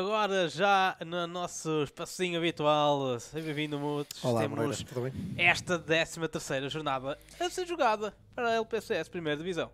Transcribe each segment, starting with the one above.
agora já no nosso espacinho habitual, seja bem-vindo, Mutos. Olá, Temos Moreira, esta 13 jornada a ser jogada para a LPCS Primeira Divisão.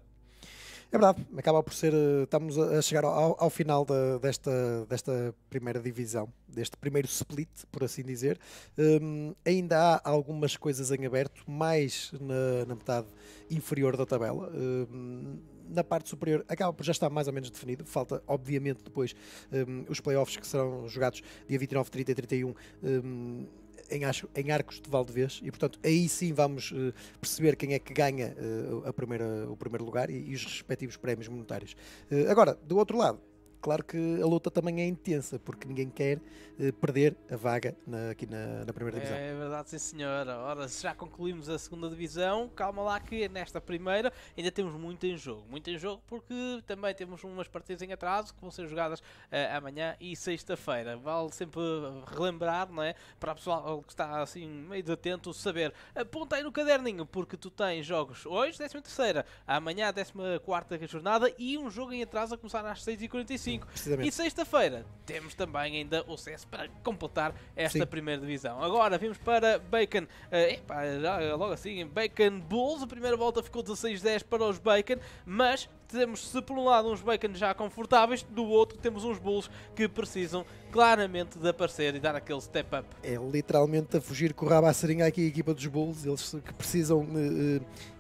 É verdade, acaba por ser. Eh, estamos a chegar ao, ao final desta, desta primeira divisão, deste primeiro split, por assim dizer. Um, ainda há algumas coisas em aberto, mais na, na metade inferior da tabela. Um, na parte superior acaba por já estar mais ou menos definido. Falta, obviamente, depois um, os playoffs que serão jogados dia 29, 30 e 31. Um, hum, em, em Arcos de Valdevez e portanto aí sim vamos uh, perceber quem é que ganha uh, a primeira, o primeiro lugar e, e os respectivos prémios monetários. Uh, agora, do outro lado, claro que a luta também é intensa, porque ninguém quer eh, perder a vaga na, aqui na, na, primeira é divisão. É verdade, sim senhora. Ora, já concluímos a segunda divisão, calma lá que nesta primeira ainda temos muito em jogo. Muito em jogo porque também temos umas partidas em atraso que vão ser jogadas eh, amanhã e sexta-feira. Vale sempre relembrar, não é? Para o pessoal que está assim meio atento, saber. Aponta aí no caderninho, porque tu tens jogos hoje, 13 terceira, amanhã, 14 quarta jornada e um jogo em atraso a começar às 6h45. 5. E sexta-feira temos também ainda o CS para completar esta Sim. primeira divisão. Agora vimos para Bacon, uh, já, eh, logo assim, Bacon Bulls, a primeira volta ficou 16-10 para os Bacon, mas temos se por um lado uns Bacon já confortáveis, do outro temos uns Bulls que precisam claramente de aparecer e dar aquele step up. É literalmente a fugir com o rabo à seringa aqui a equipa dos Bulls, eles que precisam... Uh, uh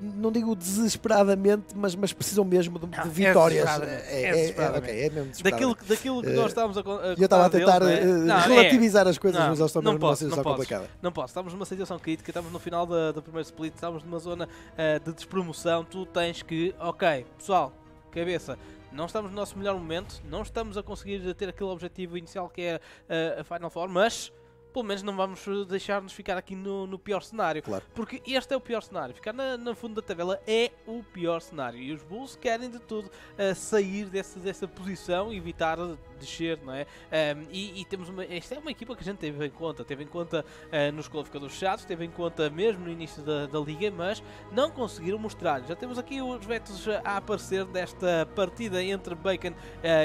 não digo desesperadamente, mas, mas precisam mesmo de, não, de é vitórias. É, é, é, é okay, é mesmo daquilo, daquilo que eh, nós estávamos a, a Eu estava a tentar dele, uh, não, é? eh, relativizar as coisas, não, mas eles estão mesmo posso, numa situação não complicada. Posso, não posso, estamos numa situação crítica, estamos no final da, da primeira split, estamos numa zona uh, de despromoção, tu tens que, ok, pessoal, cabeça, não estamos no nosso melhor momento, não estamos a conseguir ter aquele objetivo inicial que é a Final Four, mas pelo menos não vamos deixar-nos ficar aqui no, no pior cenário. Claro. Porque este é o pior cenário. Ficar na, no fundo da tabela é o pior cenário. E os Bulls querem de tudo uh, sair desse, dessa posição e evitar descer, não é? Um, ehm, e, e, temos uma. Esta é uma equipa que a gente teve em conta. Teve em conta uh, nos qualificadores chatos, teve em conta mesmo no início da, da liga, mas não conseguiram mostrar. Já temos aqui os vetos a aparecer desta partida entre Bacon uh,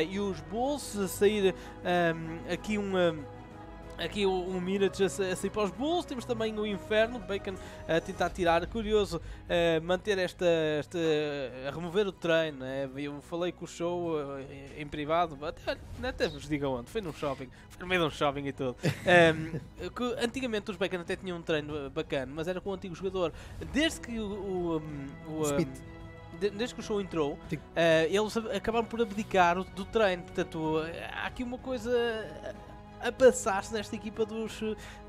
e os Bulls. Sair um, ehm, aqui um ehm, Aqui o, o Mirage a, sair para os Bulls, temos também o Inferno, Bacon a eh, tentar tirar, curioso, eh, manter esta, esta a eh, remover o treino, né? eu falei com o show em privado, até, até vos diga onde, foi num shopping, foi no meio de um shopping e tudo. um, ehm, antigamente os Bacon até tinham um treino bacana, mas era com o antigo jogador, desde que o... o, o um, ehm, desde que o show entrou, uh, eles acabaram por abdicar do treino, portanto, há aqui uma coisa a passar-se nesta equipa dos,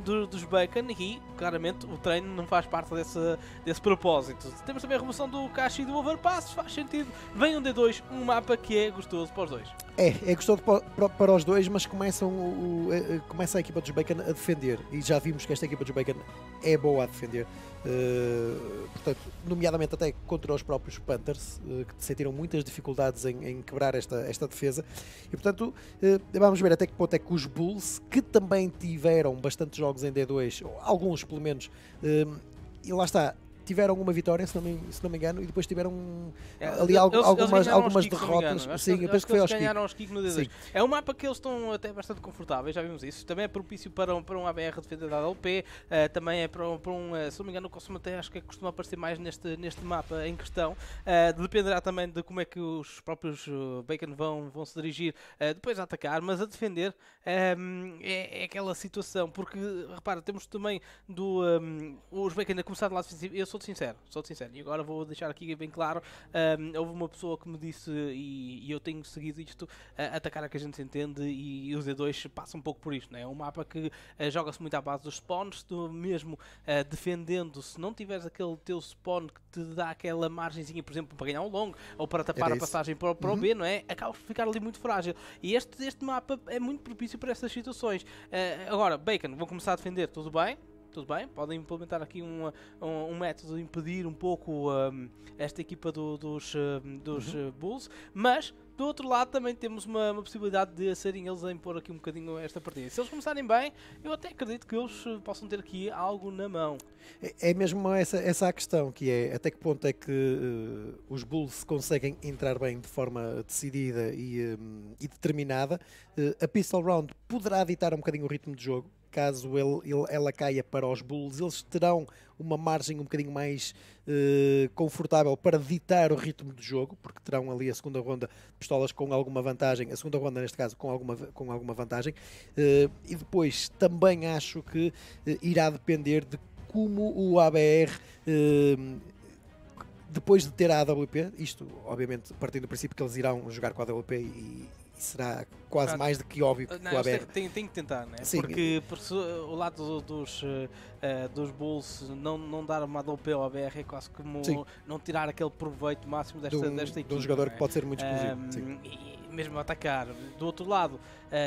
do, dos Bacon e claramente o treino não faz parte desse, desse propósito. Temos também a remoção do caixa e do overpass, faz sentido. Vem um D2, um mapa que é gostoso para os dois. É, é gostoso para, para os dois, mas começam o, eh, começa a equipa dos Bacon a defender e já vimos que esta equipa dos Bacon é boa a defender. Eh, portanto, nomeadamente até contra os próprios Panthers, uh, que sentiram muitas dificuldades em, em, quebrar esta, esta defesa. E portanto, uh, vamos ver até que ponto é que os Bulls, que também tiveram bastantes jogos em D2, alguns pelo menos, e lá está, tiveram alguma vitória, se não me, se não me engano, e depois tiveram é, ali eles, algumas, eles algumas derrotas. Engano, sim, eu que foi aos ganharam aos Kiko no D2. É um mapa que eles estão até bastante confortáveis, já vimos isso. Também é propício para um, para um ABR defesa da ALP, uh, eh, também é para um, para um eh, se não me engano, o consumo até acho que costuma aparecer mais neste, neste mapa em questão. Uh, dependerá também de como é que os próprios Bacon vão, vão se dirigir depois a atacar, mas a defender um, ehm, é, é, aquela situação, porque repara, temos também do um, ehm, os Bacon a começar do lado defensivo. Eu sou sincero, sou sincero. E agora vou deixar aqui bem claro: um, houve uma pessoa que me disse, e, e eu tenho seguido isto, atacar a que a gente se entende, e, e o Z2 passa um pouco por isto. Né? É um mapa que uh, joga-se muito à base dos spawns, tu mesmo uh, defendendo, se não tiveres aquele teu spawn que te dá aquela margenzinha, por exemplo, para ganhar um longo ou para tapar a passagem para, o, para uhum. o B, não é? Acaba por ficar ali muito frágil. E este, este mapa é muito propício para essas situações. Uh, agora, Bacon, vou começar a defender, tudo bem? tudo bem, podem implementar aqui um, um, um método de impedir um pouco um, esta equipa do, dos, hum, dos uhum. Hum, Bulls, mas do outro lado também temos uma, uma, possibilidade de serem eles a impor aqui um bocadinho esta partida. Se eles começarem bem, eu até acredito que eles hum, possam ter aqui algo na mão. É, é mesmo essa, essa a questão, que é até que ponto é que uh, os Bulls conseguem entrar bem de forma decidida e, um, e determinada. Uh, a Pistol Round poderá ditar um bocadinho o ritmo de jogo, caso ele, ele, ela caia para os Bulls, eles terão uma margem um bocadinho mais eh, confortável para ditar o ritmo do jogo, porque terão ali a segunda ronda de pistolas com alguma vantagem, a segunda ronda neste caso com alguma, com alguma vantagem, eh, e depois também acho que eh, irá depender de como o ABR depois de ter a AWP, isto obviamente partindo do princípio que eles irão jogar com a AWP e, será quase mais do que óbvio que não, o Aberto. Tem, tem, que tentar, né? Sim. Porque, o lado dos, uh, dos Bulls não, não dar uma dope ao ABR é quase como sim. não tirar aquele proveito máximo desta, de um, desta equipa. De um jogador é? que pode ser muito explosivo. Um, e mesmo atacar. Do outro lado, uh,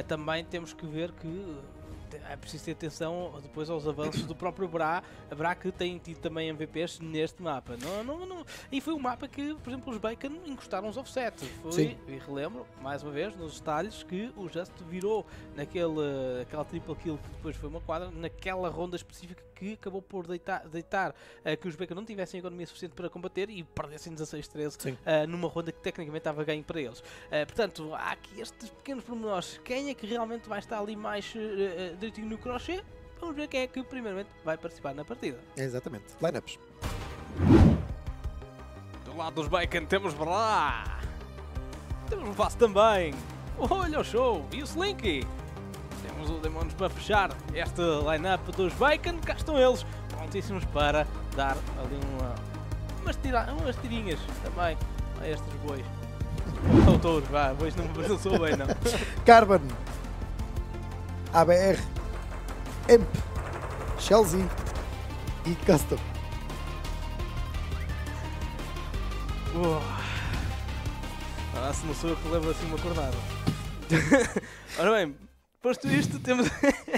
também temos que ver que é preciso ter atenção depois aos avanços do próprio Bra, Bra que tem tido também MVPs neste mapa. Não, não, não. E foi um mapa que, por exemplo, os Bacon encostaram os offset. Foi, Sim. e relembro, mais uma vez, nos detalhes que o Just virou naquele aquela triple kill que depois foi uma quadra, naquela ronda específica que acabou por deitar, deitar uh, que os Beca não tivessem economia suficiente para combater e perdessem 16-13 uh, eh, numa ronda que tecnicamente estava ganho para eles. Uh, portanto, há aqui estes pequenos pormenores. Quem é que realmente vai estar ali mais uh, direitinho no crochê? Vamos ver quem é que primeiramente vai participar na partida. Exatamente. Lineups. Do lado dos Bacon temos Brá. Temos o Vasso também. Olha o show. E o Slinky. Temos o Demons para fechar este line-up dos Bacon. Cá estão eles, prontíssimos para dar ali uma, umas, tira, umas tirinhas também a estes bois. São touros, vá, bois não me sou bem, não. Carbon, ABR, EMP, Chelsea e Custom. Uou. Ah, se não sou eu que levo assim uma cornada. Ora bem, Posto isto, temos.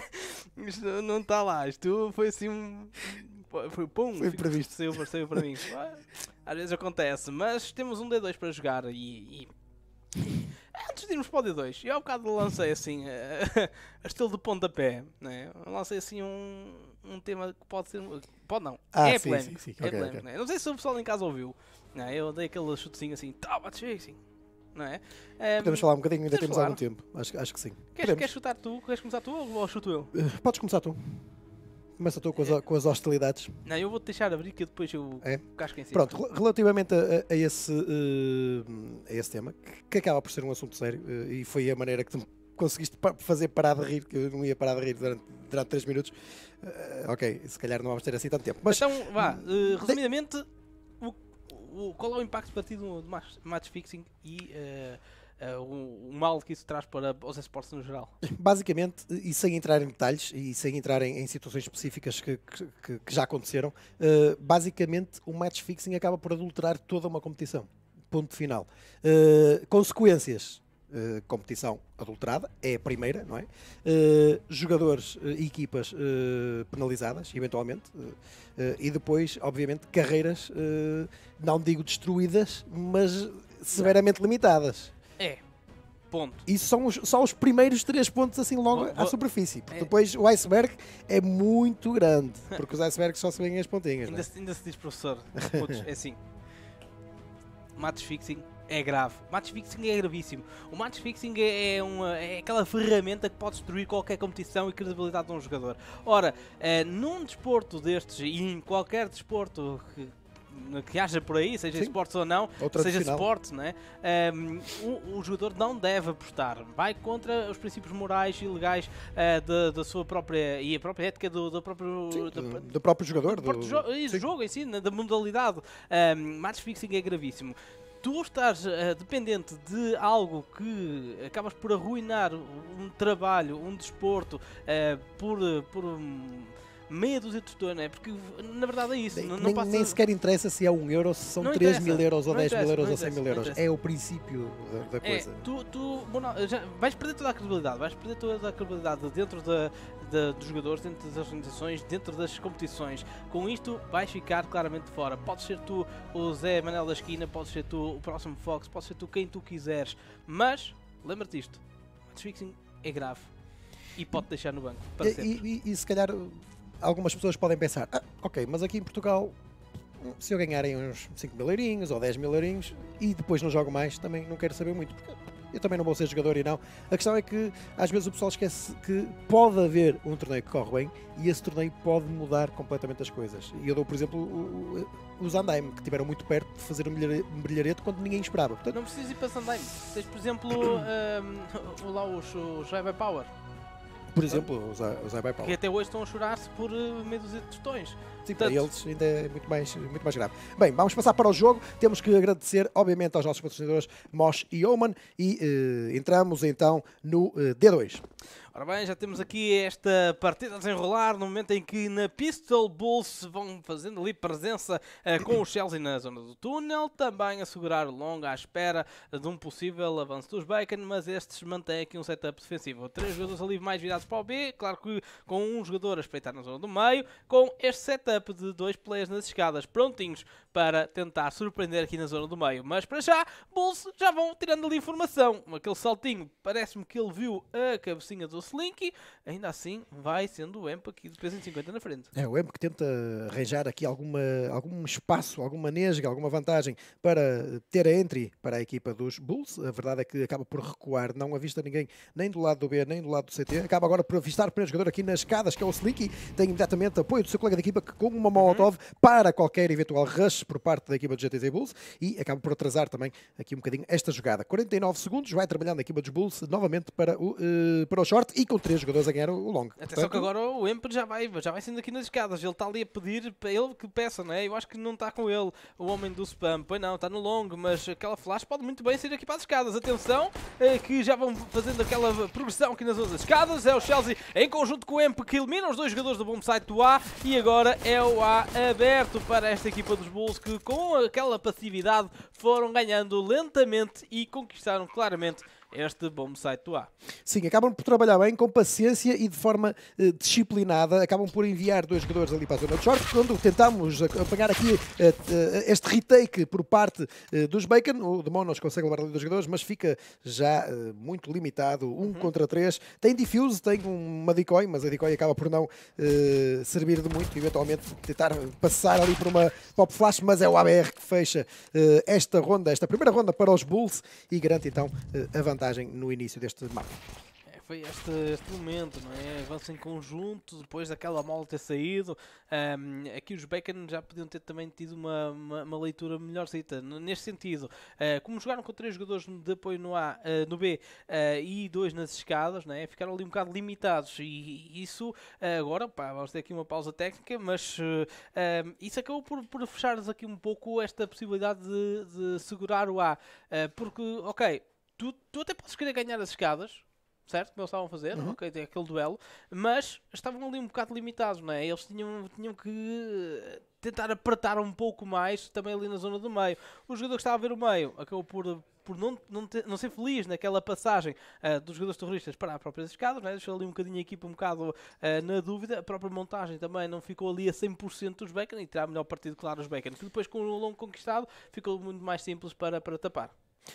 isto não está lá. Isto foi assim Foi pum. Foi previsto. Saiu, saiu para mim. Ah, às vezes acontece, mas temos um D2 para jogar e. e... É, antes de irmos para o D2, eu há um bocado lancei assim, eh, a, estilo de pontapé, né? lancei assim um, um tema que pode ser. Pode não, ah, é sim, Sim, sim. É okay, okay. Né? Não sei se o pessoal em casa ouviu, né? eu dei aquele chutezinho assim, tá, bate assim, não é? Um, Podemos falar um bocadinho, ainda temos falar? algum tempo. Acho, acho que sim. Queres, queres, chutar tu? Queres começar tu ou, chuto eu? Eh, podes começar tu. Começa tu com as, é. com as hostilidades. Não, eu vou-te deixar abrir que depois eu é? casco em cima. Pronto, relativamente a, a esse, uh, a esse tema, que, que, acaba por ser um assunto sério uh, e foi a maneira que tu conseguiste pa fazer parar de rir, que eu não ia parar de rir durante, durante 3 minutos. Uh, ok, se calhar não vamos ter assim tanto tempo. Mas, então, vá, uh, resumidamente, o, qual é o impacto partido do, do match fixing e uh, uh, o, o, mal que isso traz para os esportes no geral? Basicamente, e sem entrar em detalhes e sem entrar em, em situações específicas que, que, que já aconteceram, uh, basicamente o match fixing acaba por adulterar toda uma competição. Ponto final. consequências eh, competição adulterada, é a primeira, não é? Uh, jogadores e uh, equipas eh, penalizadas, eventualmente, e depois, obviamente, carreiras, não digo destruídas, mas severamente limitadas. É. Ponto. E são os, só os primeiros três pontos assim logo vou, vou, à superfície. Porque é. depois o iceberg é muito grande. Porque os icebergs só se veem as pontinhas. É? Ainda, é? se, ainda se diz, professor, é assim: Matos fixing é grave. Match fixing é gravíssimo. O match fixing é, é, uma, é aquela ferramenta que pode destruir qualquer competição e credibilidade de um jogador. Ora, eh, num desporto destes e em qualquer desporto que, que haja por aí, seja Sim. esportes ou não, seja esporte, né? Um, ehm, o, jogador não deve apostar. Vai contra os princípios morais e legais uh, da, da, sua própria e a própria ética do, do próprio Sim, do, do, próprio jogador, do, do, do jogo em si, né, da modalidade. Um, ehm, match fixing é gravíssimo tu estás uh, dependente de algo que acabas por arruinar um trabalho, um desporto, uh, por, eh, por um meia dúzia de tutor, não é? Porque na verdade é isso. Nem, não passa... nem sequer interessa se é 1 um euro, se são 3 mil euros ou 10 mil euros ou 100 mil euros. É o princípio da, da é, coisa. tu, tu bom, não, vais perder toda a credibilidade, vais perder toda a credibilidade dentro da, da, dos jogadores, dentro das organizações, dentro das competições. Com isto vais ficar claramente fora. Podes ser tu o Zé Manel da Esquina, podes ser tu o próximo Fox, podes ser tu quem tu quiseres, mas lembra-te isto: match fixing é grave e pode deixar no banco. E, e, e, se calhar algumas pessoas podem pensar, ah, ok, mas aqui em Portugal, hum, se eu ganharem uns 5 mil eurinhos ou 10 mil eurinhos e depois não jogo mais, também não quero saber muito, porque eu também não vou ser jogador e não. A questão é que às vezes o pessoal esquece que pode haver um torneio que corre bem e esse torneio pode mudar completamente as coisas. E eu dou, por exemplo, os Andaim que tiveram muito perto de fazer um brilharete quando ninguém esperava. Portanto... Não precisas ir para Sandaime, tens, por exemplo, um, Laos, o os Power. Por exemplo, os, os iBuyPower. Que até hoje estão a chorar-se por eh, meio de tostões. Sim, Portanto... para eles ainda é muito mais, muito mais grave. Bem, vamos passar para o jogo. Temos que agradecer, obviamente, aos nossos patrocinadores Mosh e Oman. E uh, entramos então no uh, eh, D2. Ora bem, já temos aqui esta partida a desenrolar no momento em que na Pistol Bulls vão fazendo ali presença uh, com o Chelsea na zona do túnel, também a assegurar longa à espera de um possível avanço dos Bacon, mas estes mantêm aqui um setup defensivo. Três jogadores ali mais virados para o B, claro que com um jogador a espreitar na zona do meio, com este setup de dois players nas escadas, prontinhos para tentar surpreender aqui na zona do meio. Mas para já, Bulls já vão tirando ali informação. Aquele saltinho, parece-me que ele viu a cabecinha do Slinky, ainda assim vai sendo o de que pesa 50 na frente. É, o Emp que tenta arranjar aqui alguma, algum espaço, alguma nesga, alguma vantagem para ter a entry para a equipa dos Bulls. A verdade é que acaba por recuar, não avista ninguém nem do lado do B, nem do lado do CT. Acaba agora por avistar o primeiro jogador aqui nas escadas, que é o Slinky. Tem imediatamente apoio do seu colega da equipa que, com uma Molotov, uhum. para qualquer eventual rush por parte da equipa do GTZ Bulls e acaba por atrasar também aqui um bocadinho esta jogada. 49 segundos, vai trabalhando a equipa dos Bulls novamente para o, uh, para o short e com três jogadores a ganhar o longo. Atenção Portanto... que agora o Emper já vai, já vai sendo aqui nas escadas. Ele está ali a pedir para ele que peça, não é? Eu acho que não está com ele o homem do spam. Pois não, está no longo, mas aquela flash pode muito bem sair aqui para as escadas. Atenção, eh, que já vão fazendo aquela progressão aqui nas outras escadas. É o Chelsea em conjunto com o Emp que elimina os dois jogadores do bom site do A e agora é o A aberto para esta equipa dos Bulls que com aquela passividade foram ganhando lentamente e conquistaram claramente este bom site do A. Sim, acabam por trabalhar bem, com paciência e de forma eh, disciplinada, acabam por enviar dois jogadores ali para a zona de short, quando tentámos apanhar aqui eh, eh, este retake por parte eh, dos Bacon, o Demonos consegue levar ali dois jogadores, mas fica já muito limitado, um uhum. contra três, tem diffuse tem uma decoy, mas a decoy acaba por não servir de muito, eventualmente tentar passar ali por uma pop flash, mas é o ABR que fecha esta ronda, esta primeira ronda para os Bulls e garante então a vantagem vantagem no início deste mapa. É, foi este, este, momento, não é? Avanço em conjunto, depois daquela mola ter saído. Um, ehm, aqui os Bacon já podiam ter também tido uma, uma, uma leitura melhorzita. Neste sentido, uh, como jogaram com três jogadores de apoio no A, uh, no B uh, e dois nas escadas, não é? ficaram ali um bocado limitados. E isso, agora, pá, vamos ter aqui uma pausa técnica, mas um, ehm, isso acabou por, por fechar-nos aqui um pouco esta possibilidade de, de segurar o A. porque, ok, tu, tu até podes querer ganhar as escadas, certo? Como eles estavam a fazer, uhum. ok, tem aquele duelo, mas estavam ali um bocado limitados, não é? Eles tinham, tinham que tentar apertar um pouco mais também ali na zona do meio. O jogador que estava a ver o meio acabou por, por não, não, ter, não ser feliz naquela passagem uh, dos jogadores terroristas para as próprias escadas, é deixou ali um bocadinho a equipa um bocado uh, na dúvida. A própria montagem também não ficou ali a 100% dos Beckham e terá melhor partido, claro, os Beckham, que depois com o longo conquistado ficou muito mais simples para, para tapar.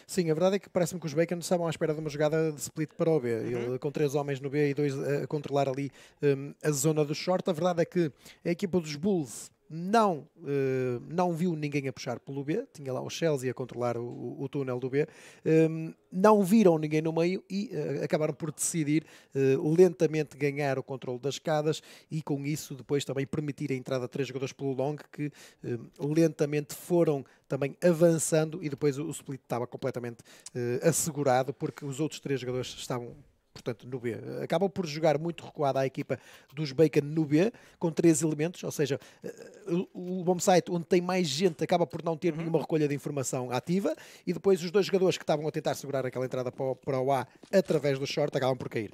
Sim, a verdade é que parece-me que os Bacon estavam à espera de uma jogada de split para o B. Uhum. Ele, com três homens no B e dois a controlar ali um, a zona do short. A verdade é que a equipa dos Bulls não, uh, não viu ninguém a puxar pelo B, tinha lá o Chelsea a controlar o, o túnel do B, ehm, não viram ninguém no meio e uh, acabaram por decidir uh, lentamente ganhar o controle das escadas e com isso depois também permitir a entrada de três jogadores pelo long que lentamente foram também avançando e depois o, o split estava completamente assegurado porque os outros três jogadores estavam portanto, no B. Acabam por jogar muito recuada a equipa dos Bacon no B, com três elementos, ou seja, eh, o bom site onde tem mais gente acaba por não ter uhum. nenhuma recolha de informação ativa e depois os dois jogadores que estavam a tentar segurar aquela entrada para o, A através do short acabam por cair.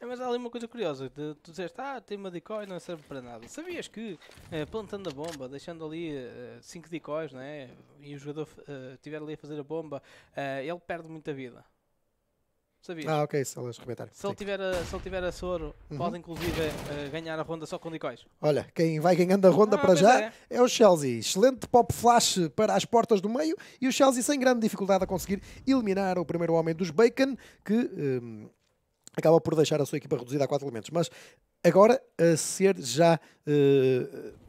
É, mas há ali uma coisa curiosa, tu, tu disseste, ah, tem uma decoy, não serve para nada. Sabias que eh, plantando a bomba, deixando ali 5 eh, decoys, né, e o jogador eh, estiver ali a fazer a bomba, ele perde muita vida. Sabias? Ah, ok, se elas arrebentarem. Se ele, tiver a, se ele tiver a soro, uhum. pode inclusive uh, ganhar a ronda só com decoys. Olha, quem vai ganhando a ronda ah, para já é. é. o Chelsea. Excelente pop flash para as portas do meio e o Chelsea sem grande dificuldade a conseguir eliminar o primeiro homem dos Bacon, que um, ehm, acaba por deixar a sua equipa reduzida a quatro elementos. Mas agora a ser já. Uh,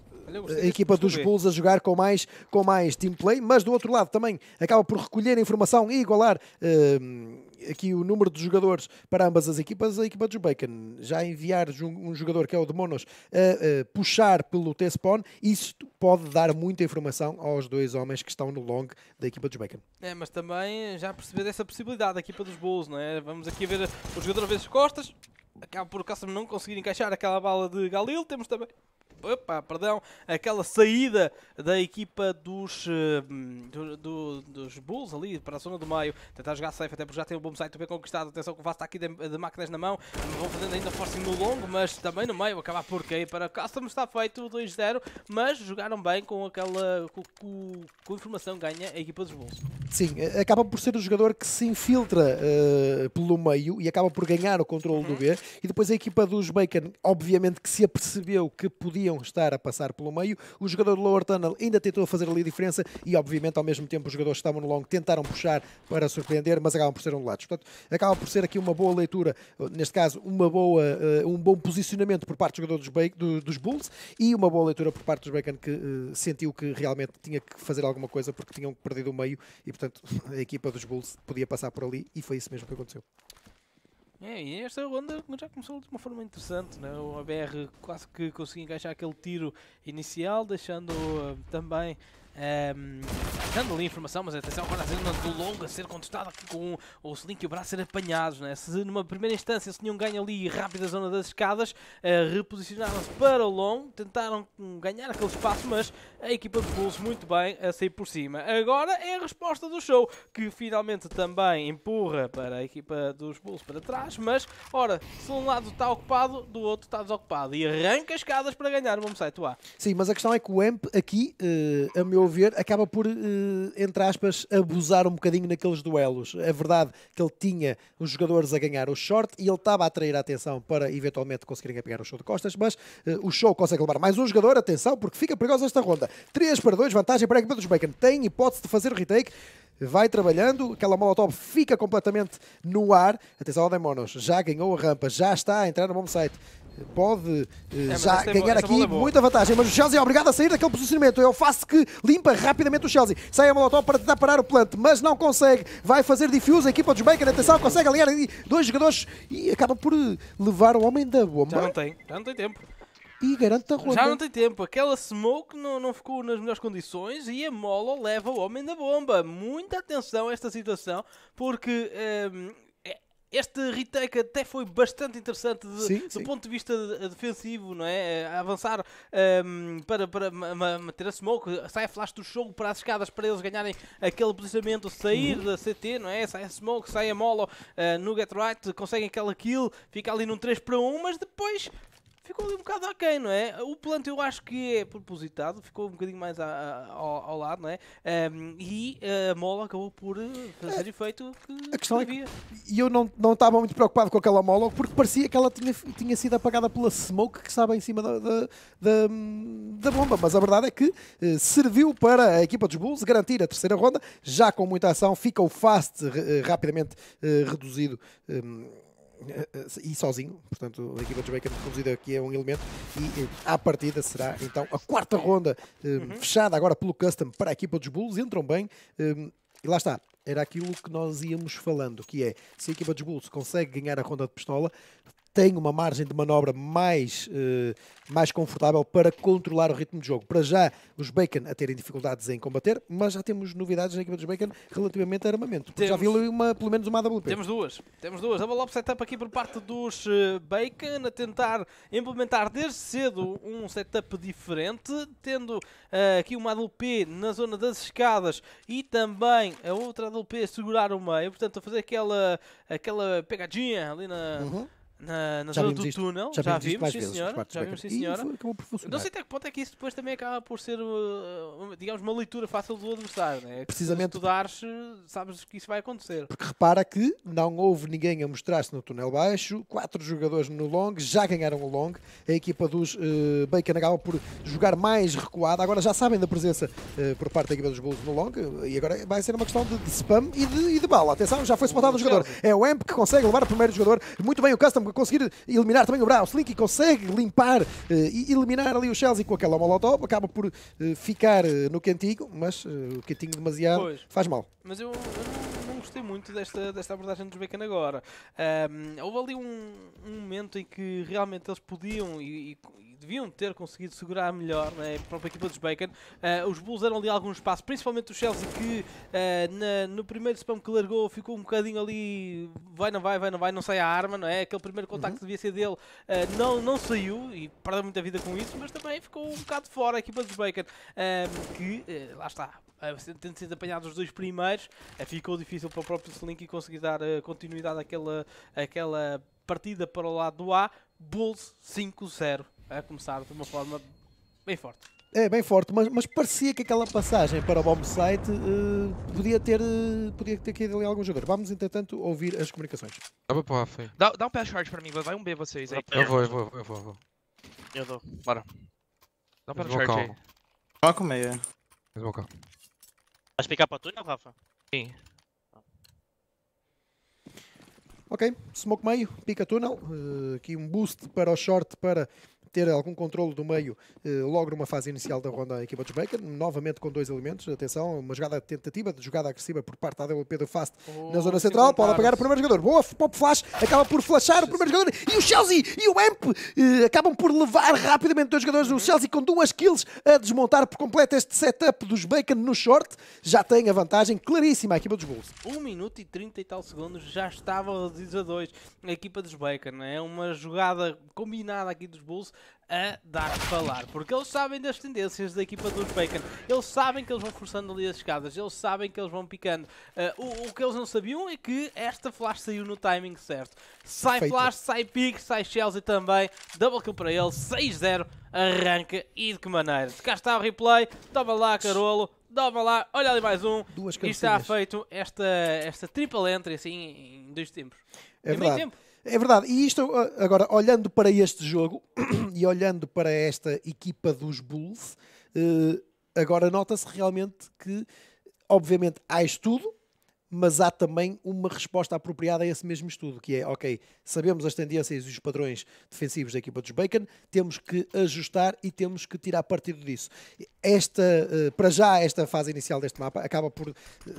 a equipa dos Bulls a jogar com mais, com mais team play, mas do outro lado também acaba por recolher informação e igualar uh, aqui o número de jogadores para ambas as equipas, a equipa dos Bacon já enviar um, jogador que é o de Monos a, eh, a eh, puxar pelo T-Spawn, isso pode dar muita informação aos dois homens que estão no long da equipa dos Bacon. É, mas também já perceber essa possibilidade da equipa dos Bulls, não é? Vamos aqui ver o jogador a as costas, acaba por o Cássio não conseguir encaixar aquela bala de Galil, temos também opa, perdão, aquela saída da equipa dos, eh, do, do, dos Bulls ali para a zona do meio, tentar jogar safe, até porque já tem o bom site bem conquistado, atenção que o Vasco está aqui de, de, máquinas na mão, vão fazendo ainda forcing no longo, mas também no meio, acabar por cair para Custom, está feito 2-0, mas jogaram bem com aquela, com, com, informação ganha a equipa dos Bulls. Sim, eh, acaba por ser o jogador que se infiltra uh, pelo meio e acaba por ganhar o controle uhum. do B, e depois a equipa dos Bacon, obviamente que se apercebeu que podia podiam estar a passar pelo meio. O jogador do Lower Tunnel ainda tentou fazer ali a diferença e, obviamente, ao mesmo tempo, os jogadores que estavam no longo tentaram puxar para surpreender, mas acabam por ser anulados. Portanto, acaba por ser aqui uma boa leitura, neste caso, uma boa, uh, um bom posicionamento por parte do jogador dos, do, dos Bulls e uma boa leitura por parte dos Bacon que uh, sentiu que realmente tinha que fazer alguma coisa porque tinham perdido o meio e, portanto, a equipa dos Bulls podia passar por ali e foi isso mesmo que aconteceu. É, e esta onda já começou de uma forma interessante, né? o ABR quase que conseguiu encaixar aquele tiro inicial, deixando uh, também um, ehm, dando ali informação, mas atenção, agora a do Longo a ser contestada aqui com o Slink e o braço a ser apanhados. Né? Se numa primeira instância se nenhum ganha ali rápida zona das escadas, uh, reposicionaram-se para o Long, tentaram ganhar aquele espaço, mas a equipa de Bulls muito bem a sair por cima. Agora é a resposta do show, que finalmente também empurra para a equipa dos Bulls para trás, mas, ora, se um lado está ocupado, do outro está desocupado e arranca escadas para ganhar o site A. Sim, mas a questão é que o Amp aqui, uh, a meu meu ver, acaba por, eh, entre aspas, abusar um bocadinho naqueles duelos. É verdade que ele tinha os jogadores a ganhar o short e ele estava a atrair a atenção para eventualmente conseguirem pegar o show de costas, mas eh, o show consegue levar mais um jogador, atenção, porque fica perigosa esta ronda. 3 para 2, vantagem para a equipa dos Bacon. Tem hipótese de fazer o retake vai trabalhando, aquela molotov fica completamente no ar. Atenção ao Demonos, já ganhou a rampa, já está a entrar no bom site pode eh, é, já é ganhar é aqui é muita vantagem, mas o Chelsea é obrigado a sair daquele posicionamento. É o Face que limpa rapidamente o Chelsea. Sai a Molotov para tentar parar o plant mas não consegue. Vai fazer difuso a equipa dos Bacon. Atenção, consegue aliar ali dois jogadores e acaba por eh, levar o homem da bomba. Já não tem, já não tem tempo. E garante a ronda. Já não tem tempo. Aquela smoke não, não ficou nas melhores condições e a Molo leva o homem da bomba. Muita atenção a esta situação, porque ehm, este retake até foi bastante interessante de, sim, do sim. ponto de vista eh, defensivo, não é? Eh, a avançar um, ehm, para, para meter a smoke, sai a flash do jogo para as escadas para eles ganharem aquele posicionamento, sair uhum. da CT, não é? Sai a smoke, sai a molo uh, no get right, conseguem aquela kill, fica ali num 3 para 1, mas depois ficou ali um bocado aquém, não é? O plant eu acho que é propositado, ficou um bocadinho mais a, a, ao, ao, lado, não é? Um, e a mola acabou por eh, fazer é, efeito que a questão havia. É que, e eu não, não estava muito preocupado com aquela mola porque parecia que ela tinha, tinha sido apagada pela smoke que estava em cima da, da, da, da bomba, mas a verdade é que eh, serviu para a equipa dos Bulls garantir a terceira ronda, já com muita ação, fica o fast eh, rapidamente reduzido. Eh, eh, e sozinho, portanto a equipa de Jamaica reduzida aqui é um elemento e eh, à partida será então a quarta ronda uhum. fechada agora pelo Custom para a equipa dos Bulls, entram bem e lá está, era aquilo que nós íamos falando, que é, se a equipa dos Bulls consegue ganhar a ronda de pistola, tem uma margem de manobra mais, eh, mais confortável para controlar o ritmo de jogo. Para já, os Bacon a terem dificuldades em combater, mas já temos novidades na equipa dos Bacon relativamente a armamento. Temos, já vi uma, pelo menos uma AWP. Temos duas. Temos duas. a Up setup aqui por parte dos eh, Bacon a tentar implementar desde cedo um setup diferente, tendo uh, aqui uma AWP na zona das escadas e também a outra AWP a segurar o meio, portanto a fazer aquela, aquela pegadinha ali na... Uhum na, na zona do isto, túnel, já, já vimos, sim, senhora, já vimos sim não sei até que ponto é que isso depois também acaba por ser, uh, digamos, uma leitura fácil do adversário, né? Precisamente. Se estudares, uh, sabes que isso vai acontecer. Porque repara que não houve ninguém a mostrar-se no túnel baixo, quatro jogadores no long, já ganharam o long, a equipa dos uh, Bacon acaba por jogar mais recuada, agora já sabem da presença uh, por parte da equipa dos Bulls no long, e agora vai ser uma questão de, de spam e de, e de bala. Atenção, já foi spotado o jogador. É o Amp que consegue levar o primeiro jogador, muito bem o Custom conseguir eliminar também o Brown. Slinky consegue limpar uh, e eliminar ali o Chelsea com aquela molotov, acaba por uh, ficar eh, no cantinho, mas o cantinho demasiado pois. faz mal. Mas eu, eu não gostei muito desta, desta abordagem dos Beckham agora. Um, houve ali um, um, momento em que realmente eles podiam e, e deviam ter conseguido segurar melhor né, a própria equipa dos Bacon. Uh, eh, os Bulls eram ali algum espaço, principalmente o Chelsea que uh, na, no primeiro spam que largou ficou um bocadinho ali, vai não vai, vai não vai, não sai a arma, não é? Aquele primeiro contacto uhum. devia ser dele, uh, não, não saiu e perdeu muita vida com isso, mas também ficou um bocado fora a equipa dos Bacon, que lá está, tendo sido apanhado os dois primeiros, ficou difícil para o próprio Slink conseguir dar continuidade àquela, àquela partida para o lado do A, Bulls 5-0 a começar de uma forma bem forte. É, bem forte, mas, mas parecia que aquela passagem para o bomb site uh, podia, ter, uh, podia ter caído ali algum jogador. Vamos, entretanto, ouvir as comunicações. Dá para o Dá, dá um pé short para mim, vai um B vocês aí. Eu vou, eu vou, eu vou. Eu, vou. eu dou. Bora. Dá um pé short aí. Coloca é. com meio. Eu vou calmo. Vais picar para tu, não, Rafa? Sim. Ok, smoke meio, pica túnel. Uh, aqui um boost para o short para ter algum controle do meio eh, logo numa fase inicial da ronda a equipa dos Baker, novamente com dois elementos, atenção, uma jogada tentativa, de jogada agressiva por parte da DLP do Fast oh, na zona central, pode apagar o primeiro jogador, boa, pop flash, acaba por flashar o primeiro jogador e o Chelsea e o Amp eh, acabam por levar rapidamente dois jogadores, o Chelsea com duas kills a desmontar por completo este setup dos Bacon no short, já tem a vantagem claríssima a equipa dos Bulls. 1 um minuto e 30 e tal segundos já estava reduzidos a dois a equipa dos Bacon, é? é uma jogada combinada aqui dos Bulls a dar que falar, porque eles sabem das tendências da equipa dos Bacon, eles sabem que eles vão forçando ali as escadas, eles sabem que eles vão picando. Uh, o, o, que eles não sabiam é que esta flash saiu no timing certo. Sai Feito. flash, sai pick, sai Chelsea também, double kill para ele, 6-0, arranca e de que maneira. Cá está o replay, toma lá Carolo, dava lá, olha ali mais um. Duas e está feito esta, esta triple entry assim em dois tempos. É em verdade. Meio tempo. É verdade. E isto, ah, agora, olhando para este jogo e olhando para esta equipa dos Bulls, eh, agora nota-se realmente que, obviamente, há estudo, mas há também uma resposta apropriada a esse mesmo estudo, que é, ok, sabemos as tendências e os padrões defensivos da equipa dos Bacon, temos que ajustar e temos que tirar partido disso. Esta, eh, para já, esta fase inicial deste mapa acaba por, eh,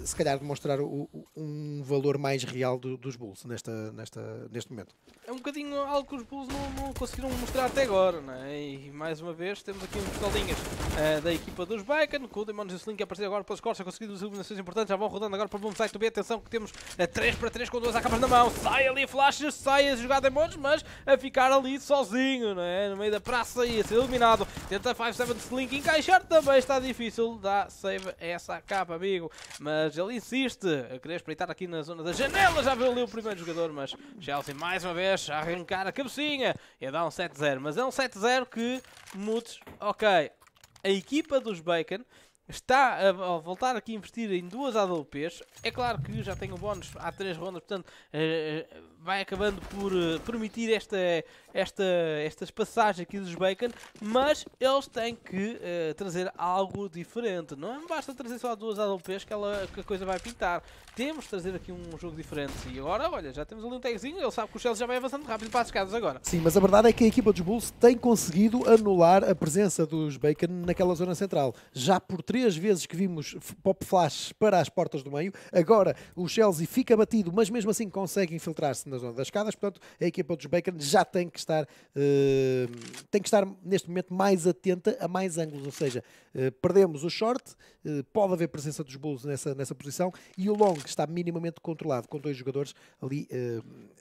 se calhar, demonstrar um valor mais real dos Bulls nesta, nesta, neste momento. É um bocadinho algo que os Bulls não, não conseguiram mostrar até agora, é? E, mais uma vez, temos aqui um pistolinhas uh, eh, da equipa dos Bacon, com o Demon Slink que apareceu agora pelas costas, conseguindo as iluminações importantes, já vão rodando agora para o Boom B. Atenção que temos a 3 para 3 com duas acabas na mão. Sai ali Flash, sai a jogada em modos, mas a ficar ali sozinho, não é? No meio da praça e a ser eliminado. Tenta 5-7 Slink encaixar também, está difícil. dar save essa capa, amigo. Mas ele insiste a querer espreitar aqui na zona da janela. Já viu ali o primeiro jogador, mas Chelsea mais uma vez a arrancar a cabecinha e a dar um 7-0. Mas é um 7-0 que, Mutes, ok, a equipa dos Bacon está a voltar aqui a investir em duas AWPs. É claro que já tenho bónus há três rondas, portanto, eh, eh, vai acabando por eh, permitir esta, esta, estas passagens aqui dos Bacon, mas eles têm que uh, trazer algo diferente. Não é basta trazer só duas AWPs que, ela, que a coisa vai pintar. Temos de trazer aqui um jogo diferente. E agora, olha, já temos ali um tagzinho, ele sabe que o Chelsea já vai avançando rápido para as escadas agora. Sim, mas a verdade é que a equipa dos Bulls tem conseguido anular a presença dos Bacon naquela zona central. Já por três vezes que vimos pop flash para as portas do meio, agora o Chelsea fica batido, mas mesmo assim consegue infiltrar-se na na zona das escadas. Portanto, a equipa dos Bacon já tem que estar, eh, tem que estar neste momento mais atenta a mais ângulos. Ou seja, eh, perdemos o short, eh, pode haver presença dos Bulls nessa, nessa posição e o long está minimamente controlado, com dois jogadores ali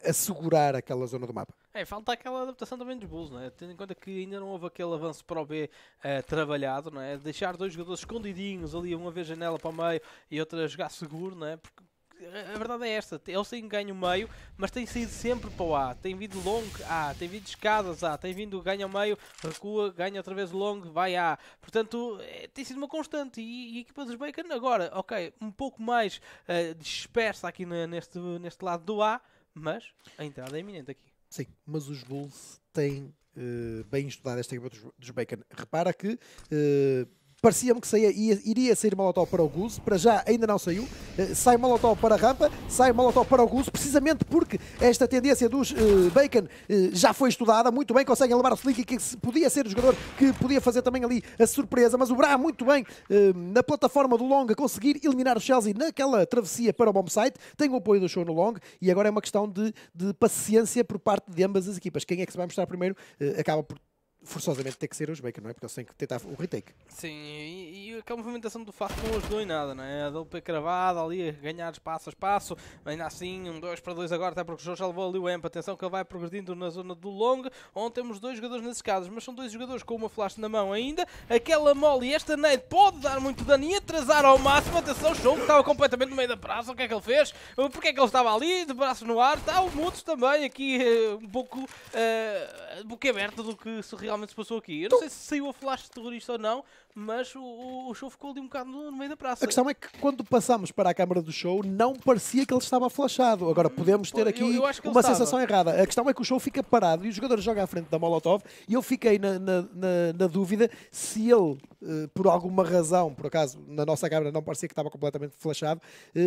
a segurar aquela zona do mapa. É, falta aquela adaptação também dos Bulls, não é? tendo em conta que ainda não houve aquele avanço para o B uh, trabalhado, não é? deixar dois jogadores escondidinhos ali, uma vez janela para o meio e outra jogar seguro, não é? Porque a verdade é esta, ele tem ganho meio, mas tem saído sempre para o A, tem vindo long A, tem vindo escadas A, tem vindo ganha meio, recua, ganha outra vez long, vai A. Portanto, é, tem sido uma constante e, e, a equipa dos Bacon agora, ok, um pouco mais uh, dispersa aqui na, neste, neste lado do A, mas a entrada é iminente aqui. Sim, mas os Bulls têm uh, bem estudado esta equipa dos, dos Bacon. Repara que... Uh, parecia-me que saía, ia, iria sair Molotov para o Guzo, para já ainda não saiu, eh, sai Molotov para a rampa, sai Molotov para o Guzo, precisamente porque esta tendência dos uh, Bacon eh, já foi estudada, muito bem conseguem levar o Slick, que podia ser o jogador que podia fazer também ali a surpresa, mas o Bra muito bem na plataforma do Long a conseguir eliminar o Chelsea naquela travessia para o bombsite, tem o apoio do show no Long e agora é uma questão de, de paciência por parte de ambas as equipas. Quem é que se vai mostrar primeiro acaba por forçosamente ter que ser os Baker, não é? Porque eles têm que tentar o retake. Sim, e, e aquela movimentação do Fácil não ajudou em nada, não é? A DLP cravada ali, a ganhar espaço a espaço, ainda assim, um 2 para 2 agora, até porque o João já levou ali o EMP. Atenção que ele vai progredindo na zona do longo, onde temos dois jogadores nesses casos, mas são dois jogadores com uma flash na mão ainda. Aquela mole e esta nade pode dar muito dano e atrasar ao máximo. Atenção, o João que estava completamente no meio da praça, o que é que ele fez? Porque é que ele estava ali, de braço no ar? Está o Mutos também aqui, eh, um pouco uh, eh, boca aberta do que se realmente realmente se passou aqui. Eu não sei se saiu a flash terrorista ou não, mas o, o, show ficou ali um bocado no, meio da praça. A questão é que quando passamos para a câmara do show, não parecia que ele estava flashado. Agora hum, podemos ter aqui eu, eu uma sensação estava. errada. A questão é que o show fica parado e o jogador joga à frente da Molotov e eu fiquei na, na, na, na dúvida se ele, eh, por alguma razão, por acaso na nossa câmara não parecia que estava completamente flashado, eh,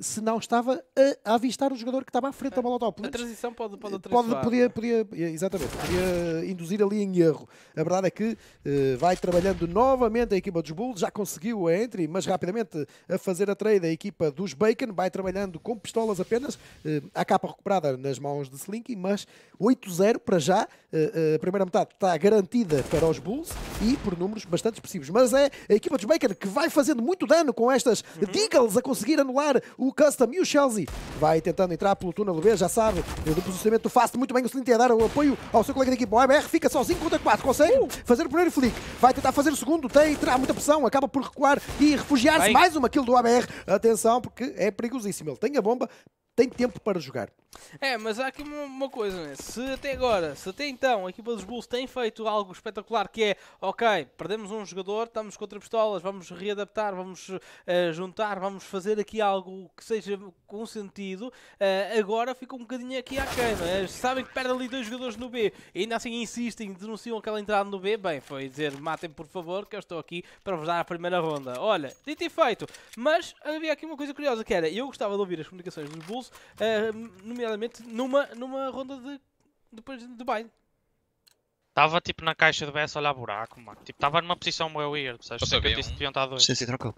se não estava a, avistar o jogador que estava à frente é. da Molotov. Podemos, a transição pode, pode atrasar. Eh, podia, podia, exatamente, podia induzir ali em erro. A verdade é que vai trabalhando nova novamente a equipa dos Bulls, já conseguiu a entry, mas rapidamente a fazer a trade a equipa dos Bacon, vai trabalhando com pistolas apenas, eh, a capa recuperada nas mãos de Slinky, mas 8-0 para já, eh, eh, a primeira metade está garantida para os Bulls e por números bastante expressivos, mas é a equipa dos Bacon que vai fazendo muito dano com estas uhum. Deagles a conseguir anular o Custom e o Chelsea, vai tentando entrar pelo túnel B, já sabe, do posicionamento do Fast, muito bem o Slinky a dar o apoio ao seu colega de equipa, o AMR fica sozinho contra 4, consegue uh! fazer o primeiro flick, vai tentar fazer o segundo, tem, terá muita pressão, acaba por recuar e refugiar-se. Mais uma kill do ABR. Atenção, porque é perigosíssimo. Ele tem a bomba, tem tempo para jogar. É, mas há aqui uma, uma coisa, né? se até agora, se até então a equipa dos Bulls tem feito algo espetacular que é, ok, perdemos um jogador, estamos contra pistolas, vamos readaptar, vamos uh, juntar, vamos fazer aqui algo que seja com sentido, uh, eh, agora fica um bocadinho aqui à não é? Sabem que perdem ali dois jogadores no B e ainda assim insistem, denunciam aquela entrada no B, bem, foi dizer, matem por favor que eu estou aqui para vos dar a primeira ronda. Olha, dito e feito, mas havia aqui uma coisa curiosa que era, eu gostava de ouvir as comunicações dos Bulls jogos, uh, eh, nomeadamente numa, numa ronda de, depois de baile. Estava tipo na caixa de BS a olhar buraco, mano. Tipo, estava numa posição meio weird, percebes? Sei que eu disse que deviam estar dois. Sim, sim, tranquilo.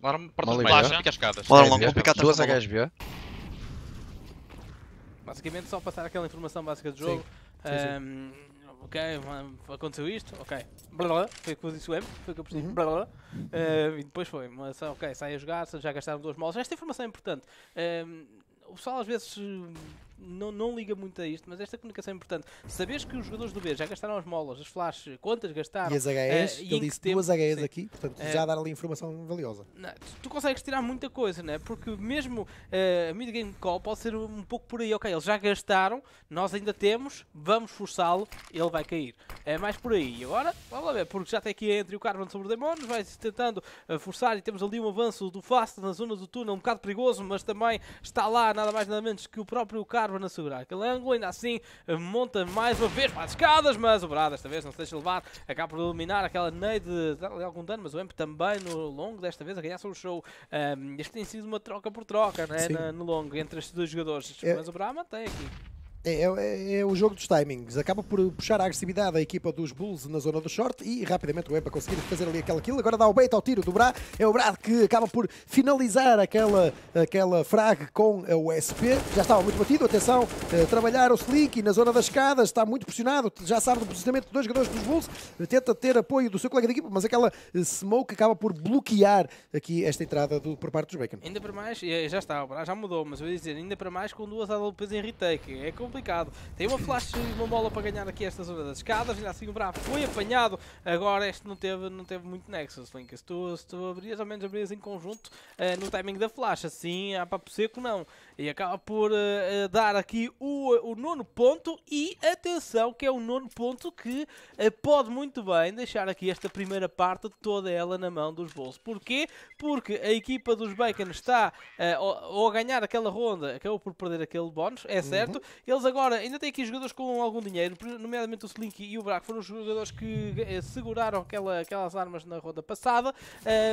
Mandaram-me portas meias, pica as escadas. Mandaram-me um picar duas é é HSB. Basicamente só passar aquela informação básica do jogo. Sim. Sim, sim. Ehm, um, ok, aconteceu isto, ok, blá, blá, foi que eu disse o M, foi que eu percebi, uhum. blá, blá, uh, e depois foi, mas ok, sai a jogar, já gastaram duas molas, esta informação é importante, uh, o pessoal às vezes não, não liga muito a isto, mas esta comunicação é importante. Sabes que os jogadores do B já gastaram as molas, as flashes quantas gastaram? E as HEs, uh, eh, ele disse duas HEs sim. aqui, portanto já eh, dar ali informação valiosa. tu, tu, consegues tirar muita coisa, né? porque mesmo uh, a mid-game call pode ser um pouco por aí, ok, eles já gastaram, nós ainda temos, vamos forçá-lo, ele vai cair. É mais por aí. E agora, vamos ver, porque já até aqui entre o Carbon sobre o Demónios, vai tentando uh, forçar e temos ali um avanço do Fast na zona do túnel, um bocado perigoso, mas também está lá nada mais nada menos que o próprio Carbon Bárbara segurar aquele ângulo, ainda assim monta mais uma vez para as escadas, mas o Brá desta vez não se deixa levar, acaba por eliminar aquela nade de dar algum dano, mas o Emp também no longo desta vez a ganhar sobre o show. Um, este tem sido uma troca por troca né? Na, no longo entre estes dois jogadores, é. mas o Brá mantém aqui. É, é, é, é, o jogo dos timings. Acaba por puxar a agressividade da equipa dos Bulls na zona do short e rapidamente o Epa conseguir fazer ali aquela kill. Agora dá o bait ao tiro do Bra. É o Bra que acaba por finalizar aquela, aquela frag com o SP. Já estava muito batido. Atenção, a eh, trabalhar o Slick na zona das escadas. Está muito pressionado. Já sabe do posicionamento de dois jogadores dos Bulls. Tenta ter apoio do seu colega de equipa, mas aquela eh, smoke acaba por bloquear aqui esta entrada do, por parte dos Bacon. Ainda para mais, eh, já está, o Bra já mudou, mas vou dizer, ainda para mais com duas AWPs em retake. É como complicado. Tem uma flash e uma mola para ganhar aqui esta zona das escadas. Ainda assim o bravo foi apanhado. Agora este não teve, não teve muito nexus, Link. Se tu, se tu abrias, ao menos abrias em conjunto uh, no timing da flash. Assim, há para que não. E acaba por uh, dar aqui o, eh, o nono ponto. E atenção, que é o nono ponto que uh, pode muito bem deixar aqui esta primeira parte toda ela na mão dos bolsos. Porquê? Porque a equipa dos Bacon está uh, a ganhar aquela ronda, acabou por perder aquele bónus, é uhum. certo. Uhum. Eles agora ainda têm aqui jogadores com algum dinheiro, nomeadamente o slinky e o Braco foram os jogadores que seguraram aquela, aquelas armas na ronda passada.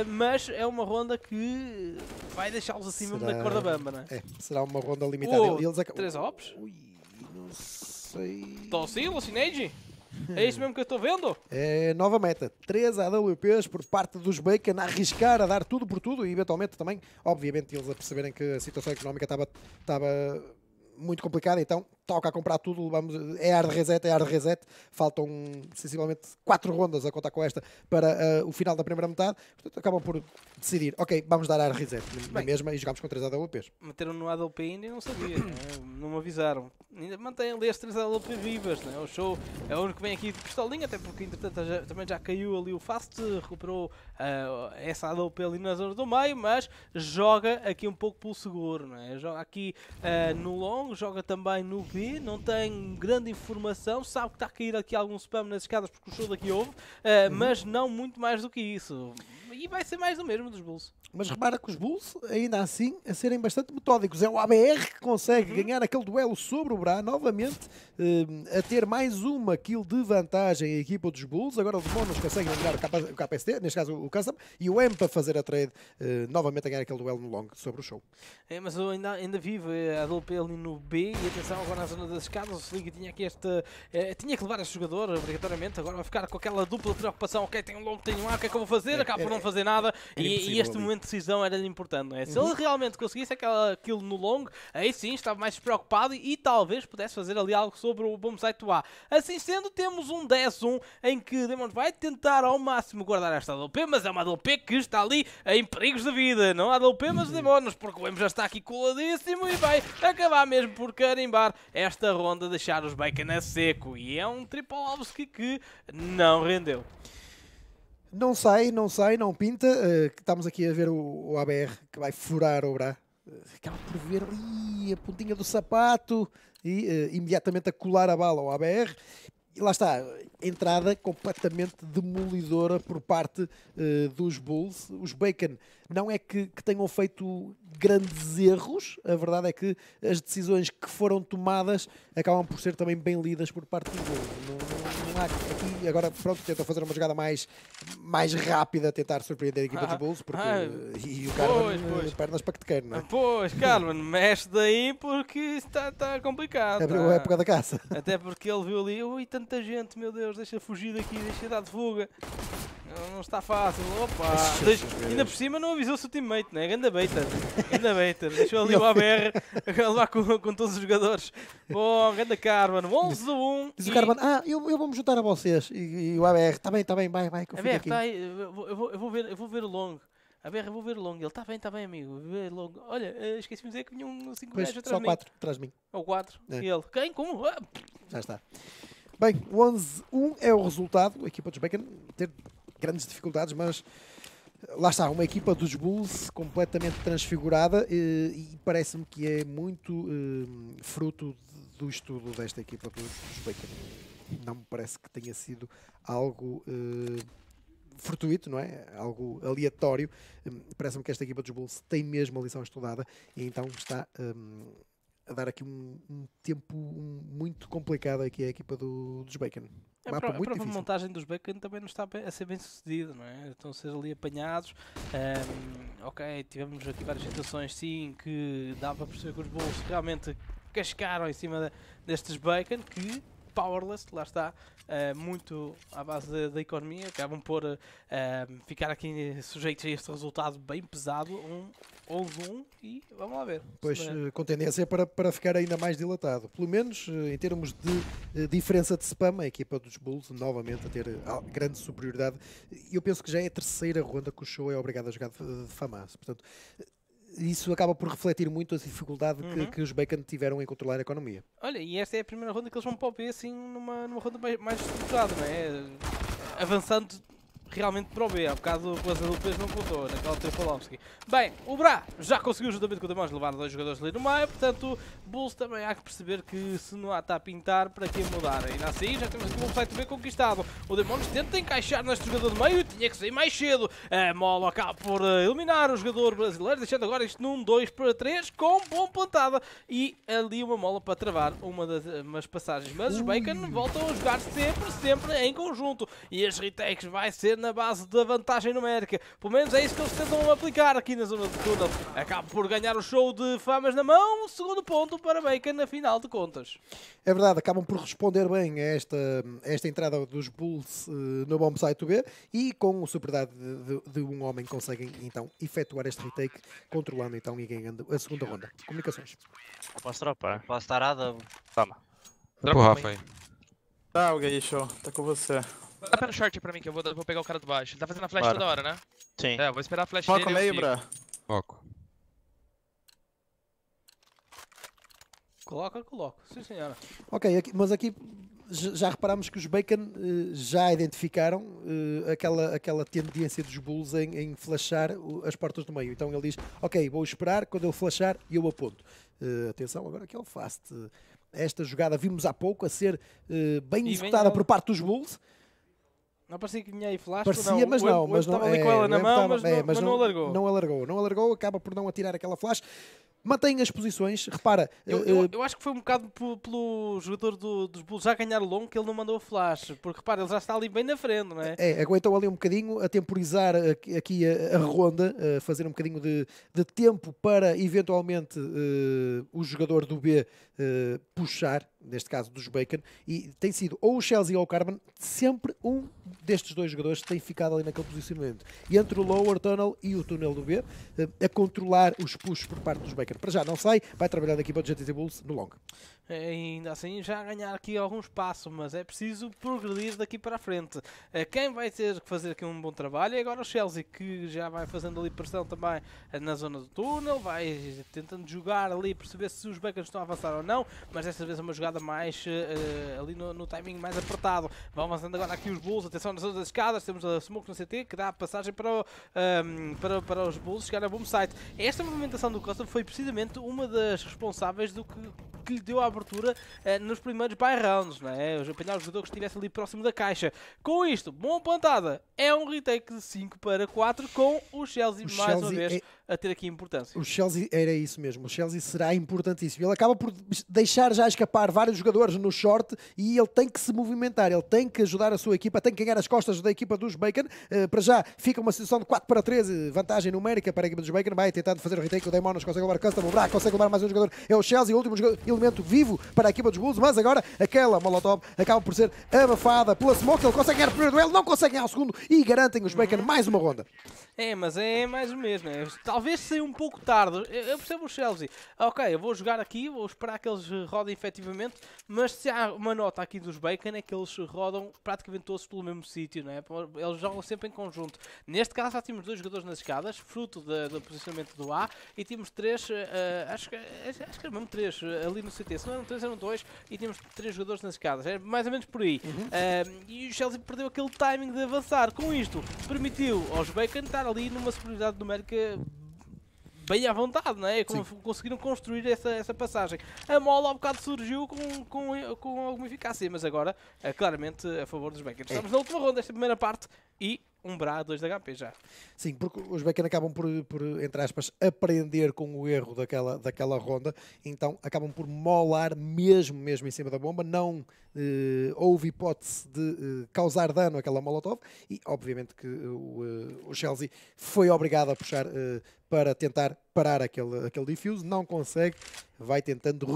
mas é uma ronda que vai deixá-los acima Será... da corda bamba, não é? é. Será uma ronda limitada. Uh, eles acabam... Três ops? Ui, não sei. sim, Lucineide? É isso mesmo que eu estou vendo? É, nova meta. 3 AWPs por parte dos Bacon a arriscar, a dar tudo por tudo e eventualmente também, obviamente, eles a perceberem que a situação económica estava muito complicada, então toca a comprar tudo, vamos, é hard reset, é hard reset. Faltam sensivelmente quatro rondas a contar com esta para uh, o final da primeira metade. Portanto, acabam por decidir, ok, vamos dar hard reset na mesma e jogamos com 3 AWPs. Meteram no AWP ainda e não sabia, é? não me avisaram. Ainda mantém ali as 3 AWP vivas, né? o show é o único que vem aqui de pistolinha, até porque entretanto já, também já caiu ali o Fast, recuperou uh, essa AWP ali na zona do meio, mas joga aqui um pouco pelo seguro, né? joga aqui uh, no longo, joga também no não tem grande informação, sabe que está a cair aqui algum spam nas escadas porque o show daqui houve, uh, mas não muito mais do que isso e vai ser mais do mesmo dos Bulls. Mas repara que os Bulls, ainda assim, a serem bastante metódicos. É o ABR que consegue uhum. ganhar aquele duelo sobre o Bra, novamente, uh, a ter mais uma kill de vantagem a equipa dos Bulls. Agora os monos conseguem ganhar o, KPST, neste caso o Custom, e o M para fazer a trade, uh, novamente a ganhar aquele duelo no long sobre o show. É, mas ainda, ainda vivo eh, a Dolpe ali no B, e atenção agora na zona das escadas, o Slig tinha aqui esta... Uh, tinha que levar este jogador, obrigatoriamente, agora vai ficar com aquela dupla preocupação, ok, tem um longo, tem um A, o que é que eu vou fazer? É, Acaba por é, não fazer fazer nada é e, e, este ali. momento de decisão era importante, não é? Se uhum. ele realmente conseguisse aquela, aquilo no longo, aí sim estava mais preocupado e, e talvez pudesse fazer ali algo sobre o Bombsite A. Assim sendo, temos um 10-1 em que Demon vai tentar ao máximo guardar esta DLP, mas é uma DLP que está ali em perigos de vida, não há DLP, mas uhum. demônios, porque o Wem já está aqui coladíssimo e vai acabar mesmo por carimbar esta ronda, deixar os Bacon a seco e é um triple Alves que não rendeu. Não sai, não sai, não pinta. Uh, estamos aqui a ver o, o ABR que vai furar o Bra. Uh, acaba por ver ali a pontinha do sapato e uh, imediatamente a colar a bala ao ABR. E lá está, entrada completamente demolidora por parte uh, dos Bulls. Os Bacon não é que, que, tenham feito grandes erros, a verdade é que as decisões que foram tomadas acabam por ser também bem lidas por parte dos Bulls. Não, e Aqui agora pronto tenta fazer uma jogada mais, mais rápida, tentar surpreender a equipa ah, dos Bulls, porque ah, e o Carmen pois, eh, pois. pernas para que te queira, não é? Pois, Carmen, mexe daí porque está, está complicado. É a época da caça. Até porque ele viu ali, ui, tanta gente, meu Deus, deixa fugir daqui, deixa dar de fuga. Não, está fácil. Opa! ainda por cima não avisou o o teammate, né? Ganda Beita Ganda Beita Deixou ali o ABR a levar com, com todos os jogadores. Bom, ganda Carvan. 11 a 1. Diz e... o ah, eu, eu vou-me juntar a vocês. E, e o ABR, está bem, está bem, vai, vai. ABR, tá Eu vou, eu, vou ver, eu vou ver o longo. A BR, vou ver o longo. Ele está bem, está bem, amigo. Vê longo. Olha, eh, esqueci de dizer que vinha um 5 atrás mim. Só 4 atrás de mim. Ou 4. É. E ele, quem? Como? Ah. Já está. Bem, 11-1 é o resultado. A equipa dos Bacon ter grandes dificuldades, mas lá está, uma equipa dos Bulls completamente transfigurada e, eh, e parece-me que é muito um, eh, fruto do estudo desta equipa dos, dos Não me parece que tenha sido algo uh, fortuito, não é? Algo aleatório. Hum, parece-me que esta equipa dos Bulls tem mesmo a lição estudada e então está um, a dar aqui um, um tempo muito complicado aqui à equipa do, dos Bacon. Mapa a muito própria difícil. montagem dos Bacon também não está a ser bem sucedida, não é? Estão a ser ali apanhados. Um, ok, tivemos aqui várias situações, sim, que dava para perceber que os bolos realmente cascaram em cima de, destes Bacon, que powerless, lá está, uh, muito à base da economia, acabam por uh, ficar aqui sujeitos a este resultado bem pesado, um ou um e vamos lá ver. Pois, é. com tendência para, para ficar ainda mais dilatado, pelo menos em termos de diferença de spam, a equipa dos Bulls novamente a ter grande superioridade. Eu penso que já é a terceira ronda que o show é obrigado a jogar de, de Famas, portanto isso acaba por refletir muito a dificuldade uhum. que, que, os Bacon tiveram em controlar a economia. Olha, e esta é a primeira ronda que eles vão para o B assim numa, numa ronda mais, mais estruturada, não é? Avançando realmente para o B. Há bocado o coisa do peso não contou, naquela Tripolowski. Bem, o Bra já conseguiu juntamente com o Demons levar dois jogadores ali no meio, portanto, Bulls também há que perceber que se não há está a pintar, para que mudar? E assim, já temos aqui um site bem conquistado. O Demons tenta encaixar neste jogador de meio e tinha que sair mais cedo. A Mola acaba por eh, eliminar o jogador brasileiro, deixando agora isto num 2 para 3, com bom plantada. E ali uma mola para travar uma das eh, umas passagens. Mas os Bacon voltam a jogar sempre, sempre em conjunto. E as retakes vai ser na base da vantagem numérica. Pelo menos é isso que eles tentam aplicar aqui na zona de túnel. Acaba por ganhar o show de famas na mão. Segundo ponto para Bacon na final de contas. É verdade, acabam por responder bem a esta, esta entrada dos Bulls uh, no bom site B e com a superdado de, de, de, um homem conseguem então efetuar este retake, controlando então e ganhando a segunda ronda. Comunicações. Posso tropar? Posso estar a Toma. Dropa o Rafa aí. Tá, o Gaisho, tá com você. Dá pé no short pra mim que eu vou, vou pegar o cara do baixo. Ele tá fazendo a flash Bora. toda hora, né? Sim. É, vou esperar a flash Foco dele. Foco meio, bra. Foco. Coloca, coloco. Sim, senhora. Ok, aqui, mas aqui já reparámos que os Bacon eh, já identificaram eh, aquela, aquela tendência dos Bulls em, em flashar as portas do meio. Então ele diz, ok, vou esperar, quando eu flashar, eu aponto. Eh, atenção agora que é o fast. Esta jogada vimos há pouco a ser bem executada por parte dos Bulls. Não parecia que tinha aí flash? Parecia, não, mas não. O, mas não estava ali é, com ela na é mão, estava, mas, é, mas não, não, alargou. Não alargou, não alargou, acaba por não atirar aquela flash. Mantém as posições, repara. Eu, eh, eu, eh, eu acho que foi um bocado pelo, jogador do, dos Bulls já ganhar longo que ele não mandou a flash, porque repara, ele já está ali bem na frente, não é? É, aguentou ali um bocadinho a temporizar aqui a, a ronda, a fazer um bocadinho de, de tempo para eventualmente uh, o jogador do B uh, puxar neste caso dos Bacon, e tem sido ou o Chelsea ou o Carbon sempre um destes dois jogadores que tem ficado ali naquele posicionamento. E entre o lower tunnel e o túnel do B, eh, a controlar os puxos por parte dos Bacon. Para já não sai, vai trabalhando aqui para o GTT Bulls no longo. É, ainda assim já ganhar aqui algum espaço, mas é preciso progredir daqui para a frente. Eh, quem vai ter que fazer aqui um bom trabalho é agora o Chelsea, que já vai fazendo ali pressão também eh, na zona do túnel, vai tentando jogar ali, perceber se os backers estão a avançar ou não, mas desta vez é uma jogada mais uh, ali no, no, timing mais apertado. Vão avançando agora aqui os Bulls, atenção nas zona escadas, temos a Smoke no CT, que dá passagem para, o, um, ehm, para, para os Bulls chegar a bom Site. Esta movimentação do Costa foi precisamente uma das responsáveis do que, que lhe deu a abertura eh, nos primeiros by rounds, não é? Apanhar o jogador que estivesse ali próximo da caixa. Com isto, bom plantada, é um retake de 5 para 4 com o Chelsea o mais Chelsea uma vez. É a ter aqui importância. O Chelsea era isso mesmo, o Chelsea será importantíssimo. Ele acaba por deixar já escapar vários jogadores no short e ele tem que se movimentar, ele tem que ajudar a sua equipa, tem que ganhar as costas da equipa dos Bacon. Uh, para já fica uma situação de 4 para 13, vantagem numérica para a equipa dos Bacon. Vai tentando fazer o retake, o Demonos consegue levar Custom, o Braco consegue levar mais um jogador. É o Chelsea, o último jogador, elemento vivo para a equipa dos Bulls, mas agora aquela Molotov acaba por ser abafada pela Smoke. Ele consegue ganhar o primeiro duelo, não consegue ganhar o segundo e garantem os Bacon mais uma ronda. É, mas é mais o mesmo, é tal Talvez saia um pouco tarde. Eu percebo o Chelsea. Ok, eu vou jogar aqui, vou esperar que eles rodem efetivamente. Mas se há uma nota aqui dos Bacon é que eles rodam praticamente todos pelo mesmo sítio, não é? Eles jogam sempre em conjunto. Neste caso já tínhamos dois jogadores nas escadas, fruto de, do posicionamento do A, e tínhamos três, uh, acho, que, acho que era mesmo três eh, ali no CT. Se não eram três, eram dois, e tínhamos três jogadores nas escadas. É mais ou menos por aí. Uhum. Uh, e o Chelsea perdeu aquele timing de avançar. Com isto, permitiu aos Bacon estar ali numa superioridade numérica bem à vontade, não é? Como conseguiram construir essa, essa passagem. A mola ao bocado surgiu com, com, com alguma eficácia, mas agora é claramente a favor dos Bakers. É. Estamos na última ronda, esta primeira parte, e umbrar 2 de HP já. Sim, porque os Bacon acabam por, por, entre aspas, aprender com o erro daquela, daquela ronda, então acabam por molar mesmo, mesmo em cima da bomba, não eh, houve hipótese de eh, causar dano àquela Molotov, e obviamente que eh, o, eh, o Chelsea foi obrigado a puxar eh, para tentar parar aquele, aquele defuse, não consegue, vai tentando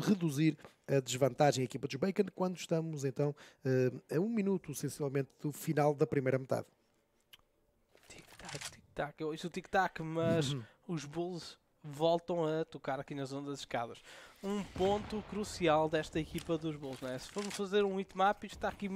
reduzir a desvantagem à equipa dos Bacon, quando estamos então eh, a um minuto, sensivelmente, do final da primeira metade tic-tac, eu ouço o tic-tac, mas uhum. os Bulls voltam a tocar aqui na zona das escadas. Um ponto crucial desta equipa dos Bulls, não é? Se formos fazer um heatmap, isto está aqui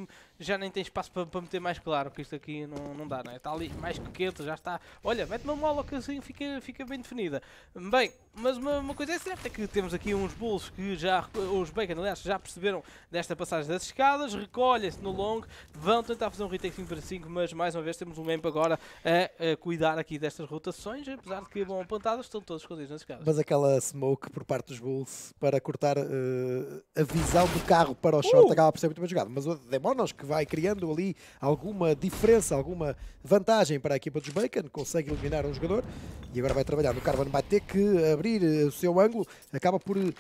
já nem tem espaço para, para meter mais claro, que isto aqui não, não dá, não é? Está ali mais que quente, já está. Olha, mete uma mola que assim fica, fica bem definida. Bem, mas uma, uma coisa é certa é que temos aqui uns bolos que já, os bacon, aliás, já perceberam desta passagem das escadas, recolhem-se no long, vão tentar fazer um retake 5 para 5, mas mais uma vez temos um mempo agora a, a, cuidar aqui destas rotações, apesar de que bom apontadas, estão todos escondidos nas escadas. Mas aquela smoke por parte dos bulls para cortar uh, a visão do carro para o short uh! acaba por ser muito bem jogado, mas o Demon que vai criando ali alguma diferença, alguma vantagem para a equipa dos Bacon, consegue eliminar um jogador e agora vai trabalhar no Carvan, vai ter que eh, abrir eh, o seu ângulo, acaba por eh,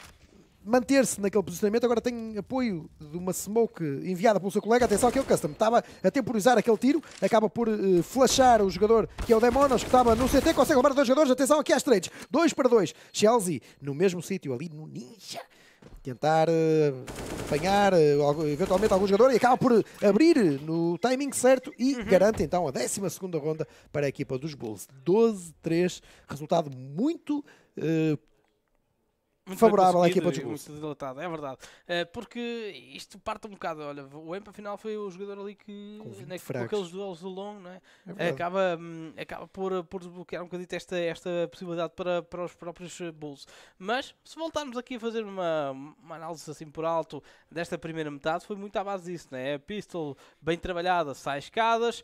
manter-se naquele posicionamento, agora tem apoio de uma smoke enviada pelo seu colega, atenção que é o Custom, estava a temporizar aquele tiro, acaba por uh, flashar o jogador que é o Demonos, que estava no CT, consegue roubar dois jogadores, atenção aqui às trades, dois para dois, Chelsea no mesmo sítio, ali no Ninja, tentar uh, apanhar uh, eventualmente algum jogador e acaba por eh, abrir no timing certo e uhum. garante então a 12 ronda para a equipa dos Bulls. 12-3, resultado muito uh, muito favorável à equipa dos Bulls. Muito dilatado, é verdade. Eh, porque isto parte um bocado, olha, o Empa afinal foi o jogador ali que, com, né, com aqueles duelos do longo, né, é, é eh, acaba, hum, acaba por, por desbloquear um bocadito esta, esta possibilidade para, para os próprios Bulls. Mas, se voltarmos aqui a fazer uma, uma análise assim por alto desta primeira metade, foi muito à base disso, né, a pistol bem trabalhada, sai escadas,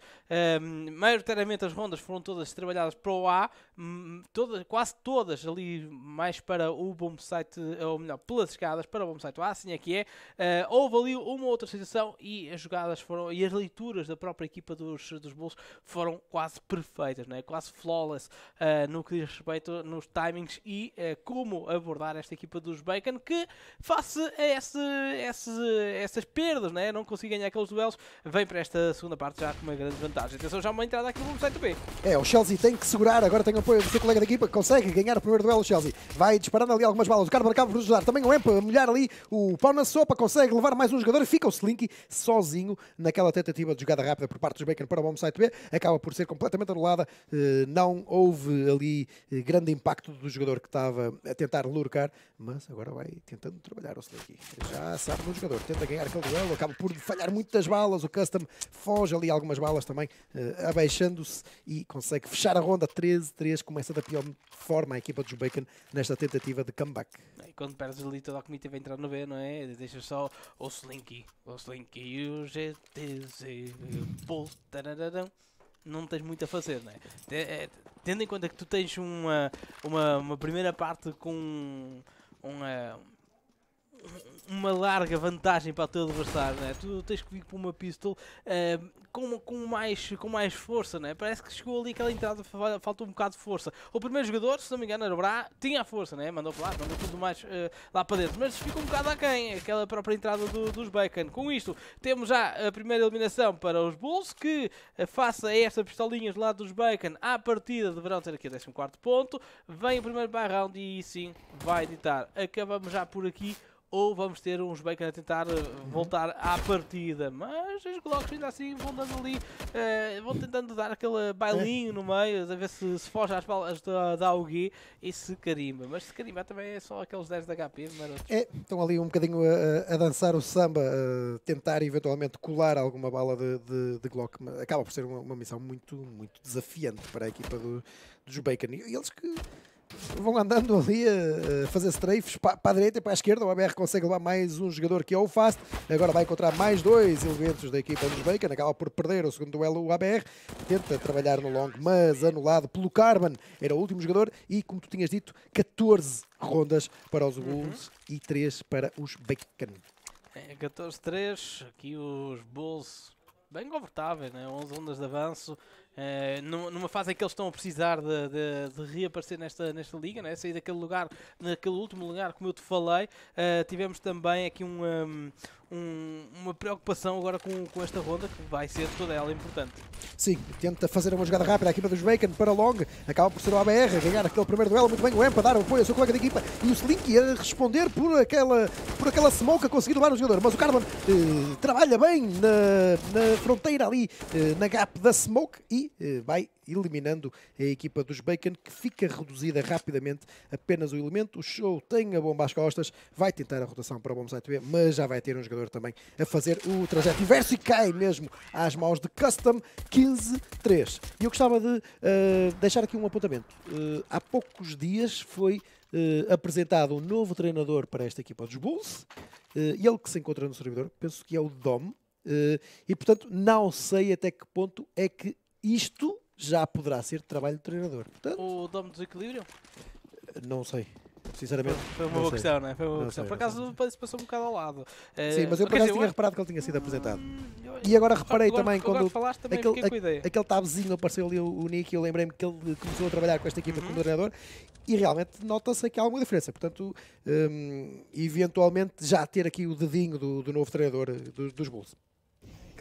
um, maioritariamente as rondas foram todas trabalhadas para o A, Hum, toda, quase todas ali mais para o bom site, ou melhor, pelas escadas para o bom site, assim é que é. Uh, houve ali uma outra situação e as jogadas foram, e as leituras da própria equipa dos, dos Bulls foram quase perfeitas, né? quase flawless uh, no que diz respeito nos timings e uh, como abordar esta equipa dos Bacon que face a esse, esse, essas perdas, né? não conseguem ganhar aqueles duelos, vem para esta segunda parte já com uma grande vantagem. Atenção, já uma entrada aqui no bom site B. É, o Chelsea tem que segurar, agora tem a apoio do seu colega da equipa, consegue ganhar o primeiro duelo do Chelsea. Vai disparando ali algumas balas, o Carver acaba por ajudar. Também o Emp a molhar ali o pau na sopa, consegue levar mais um jogador. Fica o Slinky sozinho naquela tentativa de jogada rápida por parte dos Bacon para o bom Site B. Acaba por ser completamente anulada. Eh, não houve ali eh, grande impacto do jogador que estava a tentar lurcar, mas agora vai tentando trabalhar o Slinky. Já sabe no jogador, tenta ganhar aquele duelo, acaba por falhar muitas balas. O Custom foge ali algumas balas também, eh, abaixando-se e consegue fechar a ronda 13-13. 3 começa da pior forma a equipa dos Bacon nesta tentativa de comeback. E quando perdes ali toda a comitiva a entrar no B, não é? Deixa só o Slinky, o Slinky e o GTZ, não tens muito a fazer, não é? é? Tendo em conta que tu tens uma, uma, uma primeira parte com uma. um, eh, uma larga vantagem para o teu adversário, né? Tu tens que vir com uma pistol uh, com, com, mais, com mais força, né? Parece que chegou ali aquela entrada, falta um bocado de força. O primeiro jogador, se não me engano, era o Bra, tinha a força, né? Mandou para lá, mandou tudo mais uh, lá para dentro, mas fica um bocado aquém, aquela própria entrada do, dos Bacon. Com isto, temos já a primeira eliminação para os Bulls, que eh, face a esta pistolinha lá dos Bacon, à partida deverão ter aqui o 14 ponto. Vem o primeiro barrão e sim, vai editar. Acabamos já por aqui ou vamos ter uns Bacon a tentar eh, uhum. voltar à partida. Mas os Glocks ainda assim vão dando ali, uh, vão tentando dar aquele bailinho é. no meio, a ver se, se foge às balas da, da Augui e se carimba. Mas se carimba também é só aqueles 10 de HP marotos. É, estão ali um bocadinho a, eh, a dançar o samba, a tentar eventualmente colar alguma bala de, de, de Glock. Acaba por ser uma, uma, missão muito, muito desafiante para a equipa do, dos Bacon. E eles que vão andando ali a fazer strafes para a direita e para a esquerda. O ABR consegue levar mais um jogador que é o Fast. Agora vai encontrar mais dois elementos da equipa dos Bacon. Acaba por perder o segundo duelo o ABR. Tenta trabalhar no longo, mas anulado pelo Carman Era o último jogador e, como tu tinhas dito, 14 rondas para os Bulls uhum. e 3 para os Bacon. É, 14-3. Aqui os Bulls bem confortáveis, né? 11 ondas de avanço, eh, numa fase em que eles estão a precisar de, de, de, reaparecer nesta, nesta liga, né? sair daquele lugar, naquele último lugar, como eu te falei. Eh, tivemos também aqui um, um um, uma preocupação agora com, com esta ronda que vai ser toda ela importante. Sim, tenta fazer uma jogada rápida a equipa dos Bacon para Long, acaba por ser o ABR, ganhar aquele primeiro duelo, muito bem o Empa, dar o apoio ao seu colega de equipa e o Slink a responder por aquela, por aquela smoke a conseguir levar o jogador, mas o Carbon eh, trabalha bem na, na fronteira ali, eh, na gap da smoke e eh, vai eliminando a equipa dos Bacon, que fica reduzida rapidamente apenas o elemento. O show tem a bomba às costas, vai tentar a rotação para o Bombsite B, mas já vai ter um jogador também a fazer o trajeto inverso e cai mesmo às mãos de Custom 15-3. E eu gostava de uh, deixar aqui um apontamento. Uh, há poucos dias foi uh, apresentado um novo treinador para esta equipa dos Bulls, ele que se encontra no servidor, penso que é o Dom, e portanto não sei até que ponto é que isto já poderá ser trabalho de treinador. Portanto, o dom do desequilíbrio? Não sei. Sinceramente. Foi uma boa sei. questão, não é? Foi uma boa questão. Sei, por acaso sei. passou um bocado ao lado. Eh, Sim, mas eu por acaso dizer, tinha eu... reparado que ele tinha sido apresentado. Hum, eu... E agora reparei agora, também agora quando. Falaste, também aquele, a, aquele tabzinho apareceu ali o, Nick e eu lembrei-me que ele começou a trabalhar com esta equipa uhum. como treinador e realmente nota-se aqui alguma diferença. Portanto, um, eventualmente já ter aqui o dedinho do, do novo treinador do, dos Bulls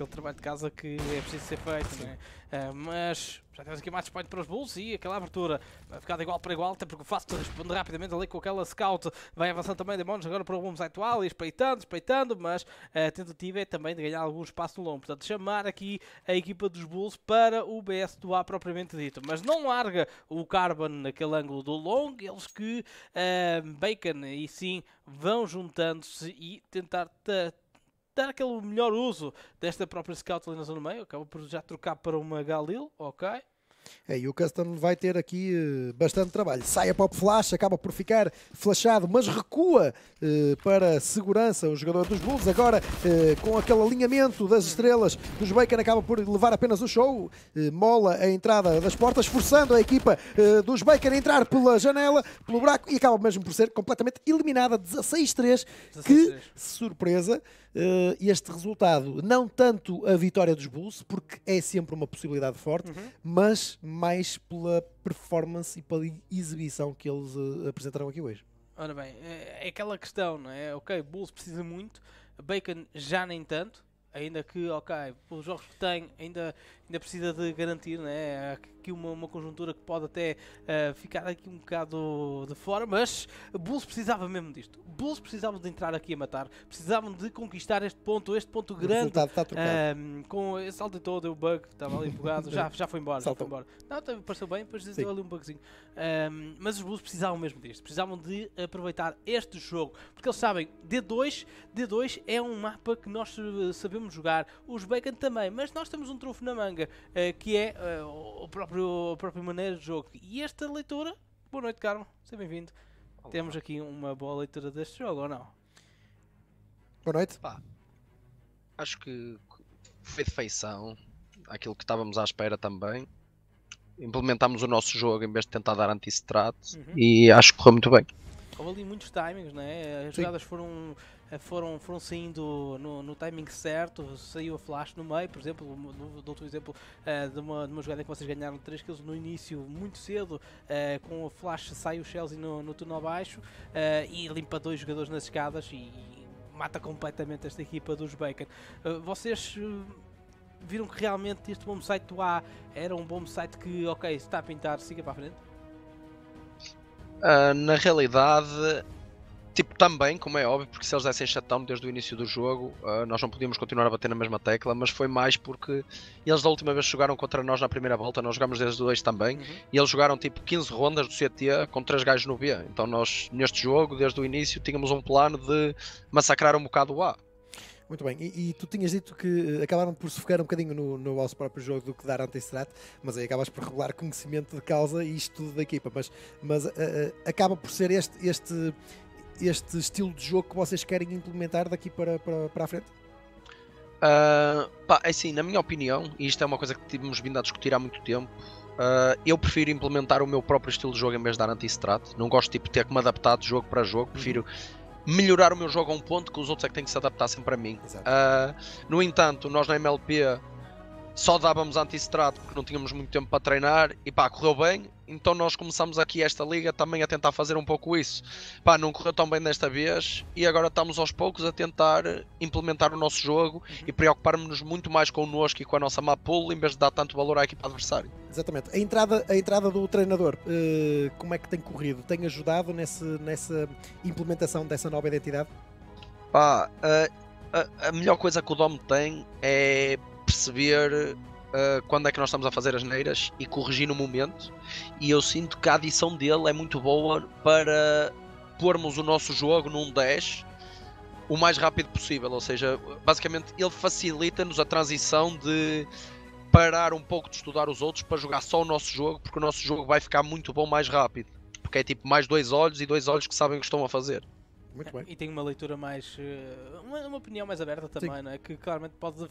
aquele trabalho de casa que é preciso ser feito, uh, mas já temos aqui mais respeito para os Bulls e aquela abertura vai ficar de igual para igual, até porque o Fast responde rapidamente ali com aquela scout, vai avançando também Demons agora para o Bulls atual, e espeitando, espeitando, mas a tentativa é também de ganhar algum espaço no longo, portanto chamar aqui a equipa dos Bulls para o BS do A propriamente dito, mas não larga o Carbon naquele ângulo do long, eles que uh, Bacon e sim vão juntando-se e tentar dar aquele melhor uso desta própria Scout ali na zona meio, acaba por já trocar para uma Galil, ok. É, e o Custom vai ter aqui uh, bastante trabalho. Sai a pop flash, acaba por ficar flashado, mas recua uh, para segurança o jogador dos Bulls. Agora, uh, com aquele alinhamento das estrelas, dos Bacon acaba por levar apenas o show. mola a entrada das portas, forçando a equipa dos Bacon a entrar pela janela, pelo buraco, e acaba mesmo por ser completamente eliminada. 16-3, que surpresa uh, este resultado. Não tanto a vitória dos Bulls, porque é sempre uma possibilidade forte, uhum. mas mais pela performance e pela exibição que eles uh, apresentaram aqui hoje. Ora bem, é, é aquela questão, não é? Ok, Bulls precisa muito, Bacon já nem tanto, ainda que, ok, pelos jogos que tem, ainda ainda precisa de garantir, né? Há aqui uma, uma conjuntura que pode até uh, ficar aqui um bocado de fora, mas Bulls precisava mesmo disto. Bulls precisavam de entrar aqui a matar, precisavam de conquistar este ponto, este ponto grande. O está de ehm, com esse salto todo, deu bug, estava ali bugado, já, já foi embora. Já foi embora. Não, também pareceu bem, depois deu ali um bugzinho. Ehm, mas os Bulls precisavam mesmo disto, precisavam de aproveitar este jogo, porque eles sabem, D2, D2 é um mapa que nós eh, sabemos jogar, os Bacon também, mas nós temos um trunfo na manga eh, que é eh, o próprio, a própria maneira de jogo. E esta leitura, boa noite, Carmo, seja bem-vindo. Temos aqui uma boa leitura deste jogo, ou não? Boa noite. Pá, acho que foi de feição aquilo que estávamos à espera também. Implementámos o nosso jogo em vez de tentar dar anti-strat uhum. e acho que correu muito bem. Houve ali muitos timings, né? As Sim. jogadas foram é, foram, foram saindo no, no, timing certo, saiu a flash no meio, por exemplo, dou-te um exemplo uh, de, uma, de uma jogada que vocês ganharam 3 kills no início, muito cedo, uh, com a flash sai o Chelsea no, no túnel abaixo uh, e limpa dois jogadores nas escadas e, e mata completamente esta equipa dos Bacon. vocês hum, viram que realmente este bom site do A era um bom site que, ok, está a pintar, siga para a frente? Ah, na realidade, Tipo, também, como é óbvio, porque se eles dessem chatão desde o início do jogo, uh, nós não podíamos continuar a bater na mesma tecla, mas foi mais porque eles da última vez jogaram contra nós na primeira volta, nós jogámos desde dois também, uhum. e eles jogaram tipo 15 rondas do CT com três gajos no B. Então nós, neste jogo, desde o início, tínhamos um plano de massacrar um bocado o A. Muito bem, e, e, tu tinhas dito que eh, acabaram por sufocar um bocadinho no, no vosso próprio jogo do que dar anti-strat, mas aí acabas por revelar conhecimento de causa e estudo da equipa, mas, mas uh, uh, acaba por ser este, este este estilo de jogo que vocês querem implementar daqui para, para, para a frente? Uh, pá, é assim, na minha opinião, e isto é uma coisa que tivemos vindo a discutir há muito tempo, uh, eu prefiro implementar o meu próprio estilo de jogo em vez de dar anti-strat. Não gosto tipo, de ter que me adaptar de jogo para jogo, prefiro melhorar o meu jogo a um ponto que os outros é que têm que se adaptar sempre a mim. Uh, no entanto, nós na MLP só dávamos anti-strat porque não tínhamos muito tempo para treinar e pá, correu bem, então nós começamos aqui esta liga também a tentar fazer um pouco isso. Pá, não correu tão bem desta vez e agora estamos aos poucos a tentar implementar o nosso jogo uhum. e preocuparmos-nos muito mais connosco e com a nossa map pool em vez de dar tanto valor à equipa adversária. Exatamente. A entrada, a entrada do treinador, uh, como é que tem corrido? Tem ajudado nesse, nessa implementação dessa nova identidade? Pá, uh, a, a melhor coisa que o Dom tem é perceber uh, quando é que nós estamos a fazer as neiras e corrigir no momento. E eu sinto que a adição dele é muito boa para pormos o nosso jogo num 10 o mais rápido possível. Ou seja, basicamente ele facilita-nos a transição de parar um pouco de estudar os outros para jogar só o nosso jogo, porque o nosso jogo vai ficar muito bom mais rápido. Porque é tipo mais dois olhos e dois olhos que sabem o que estão a fazer. Muito é, bem. E tem uma leitura mais. Eh, uma, uma opinião mais aberta também, né? que claramente pode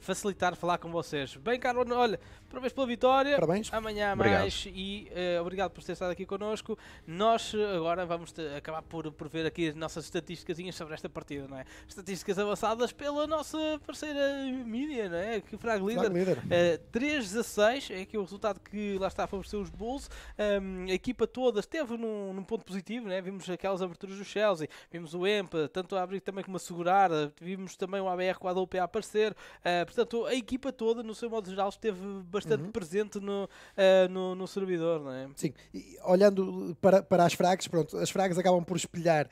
facilitar falar com vocês. Bem, caro, olha, parabéns pela vitória. Parabéns. Amanhã obrigado. mais e uh, obrigado por ter estado aqui connosco. Nós eh, agora vamos acabar por, por ver aqui as nossas estatísticas sobre esta partida, não é? Estatísticas avançadas pela nossa parceira mídia, não é? Que Frag Leader. Frag Uh, 3-16 é que o resultado que lá está favoreceu os Bulls. Um, a equipa toda esteve num, num ponto positivo, né? Vimos aquelas aberturas do Shell Chelsea, vimos o Empa, tanto a abrir também como a segurar, vimos também o ABR com a Adolpe a aparecer. Uh, portanto, a equipa toda, no seu modo geral, esteve bastante uhum. presente no, uh, no, no, servidor, não é? Sim, e olhando para, para as frags, pronto, as frags acabam por espelhar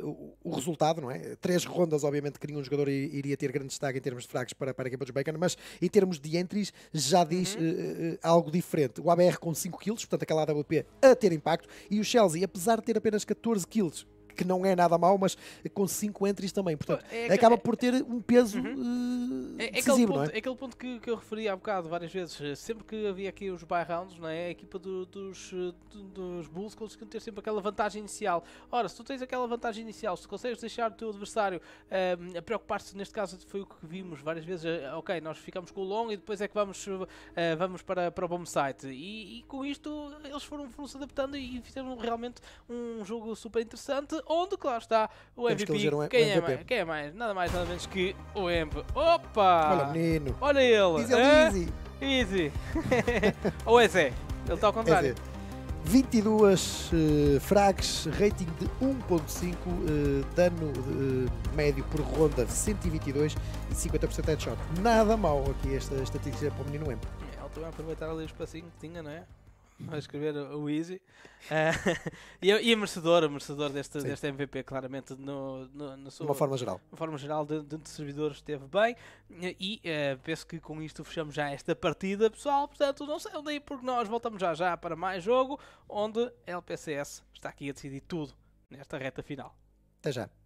uh, o, o, resultado, não é? Três rondas, obviamente, que nenhum jogador iria ter grande destaque em termos de frags para, para a equipa dos Bacon, mas em termos de entries já uhum. diz uhum. algo diferente. O ABR com 5 kills, portanto, aquela AWP a ter impacto, e o Chelsea, apesar de ter apenas 14 kills, que não é nada mau, mas com 5 entries também. Portanto, é, acaba é, por ter um peso uhum. uh, é, é ponto, é? aquele ponto que, que, eu referi há bocado várias vezes. Sempre que havia aqui os buy rounds, não é? a equipa do, dos, eh, dos Bulls conseguiu ter sempre aquela vantagem inicial. Ora, se tu tens aquela vantagem inicial, se consegues deixar o teu adversário ehm, a preocupar-se, neste caso foi o que vimos várias vezes, uh, ok, nós ficamos com o long e depois é que vamos, uh, vamos para, para o bom site. E, e, com isto eles foram, foram se adaptando e fizeram realmente um jogo super interessante onde, claro está, o MVP. Que um quem, MVP. É mais, quem é mais? Nada mais, nada menos que o Emp. Opa! Olha o menino. Olha ele. easy. Easy. Ou é Zé. Ele está ao contrário. É 22 uh, eh, frags, rating de 1.5, uh, eh, dano uh, médio por ronda de 122 e 50% headshot. Nada mal aqui esta estatística para o menino Emp. É, ele também aproveitar ali o espacinho que tinha, não é? a escrever o Easy. Uh, e, é, e é merecedor, é merecedor deste, deste MVP, claramente, no, no, no sua, de uma forma geral. De forma geral, dentro de servidores esteve bem. E uh, penso que com isto fechamos já esta partida, pessoal. Portanto, não saiam daí porque nós voltamos já já para mais jogo, onde LPCS está aqui a decidir tudo nesta reta final. Até já.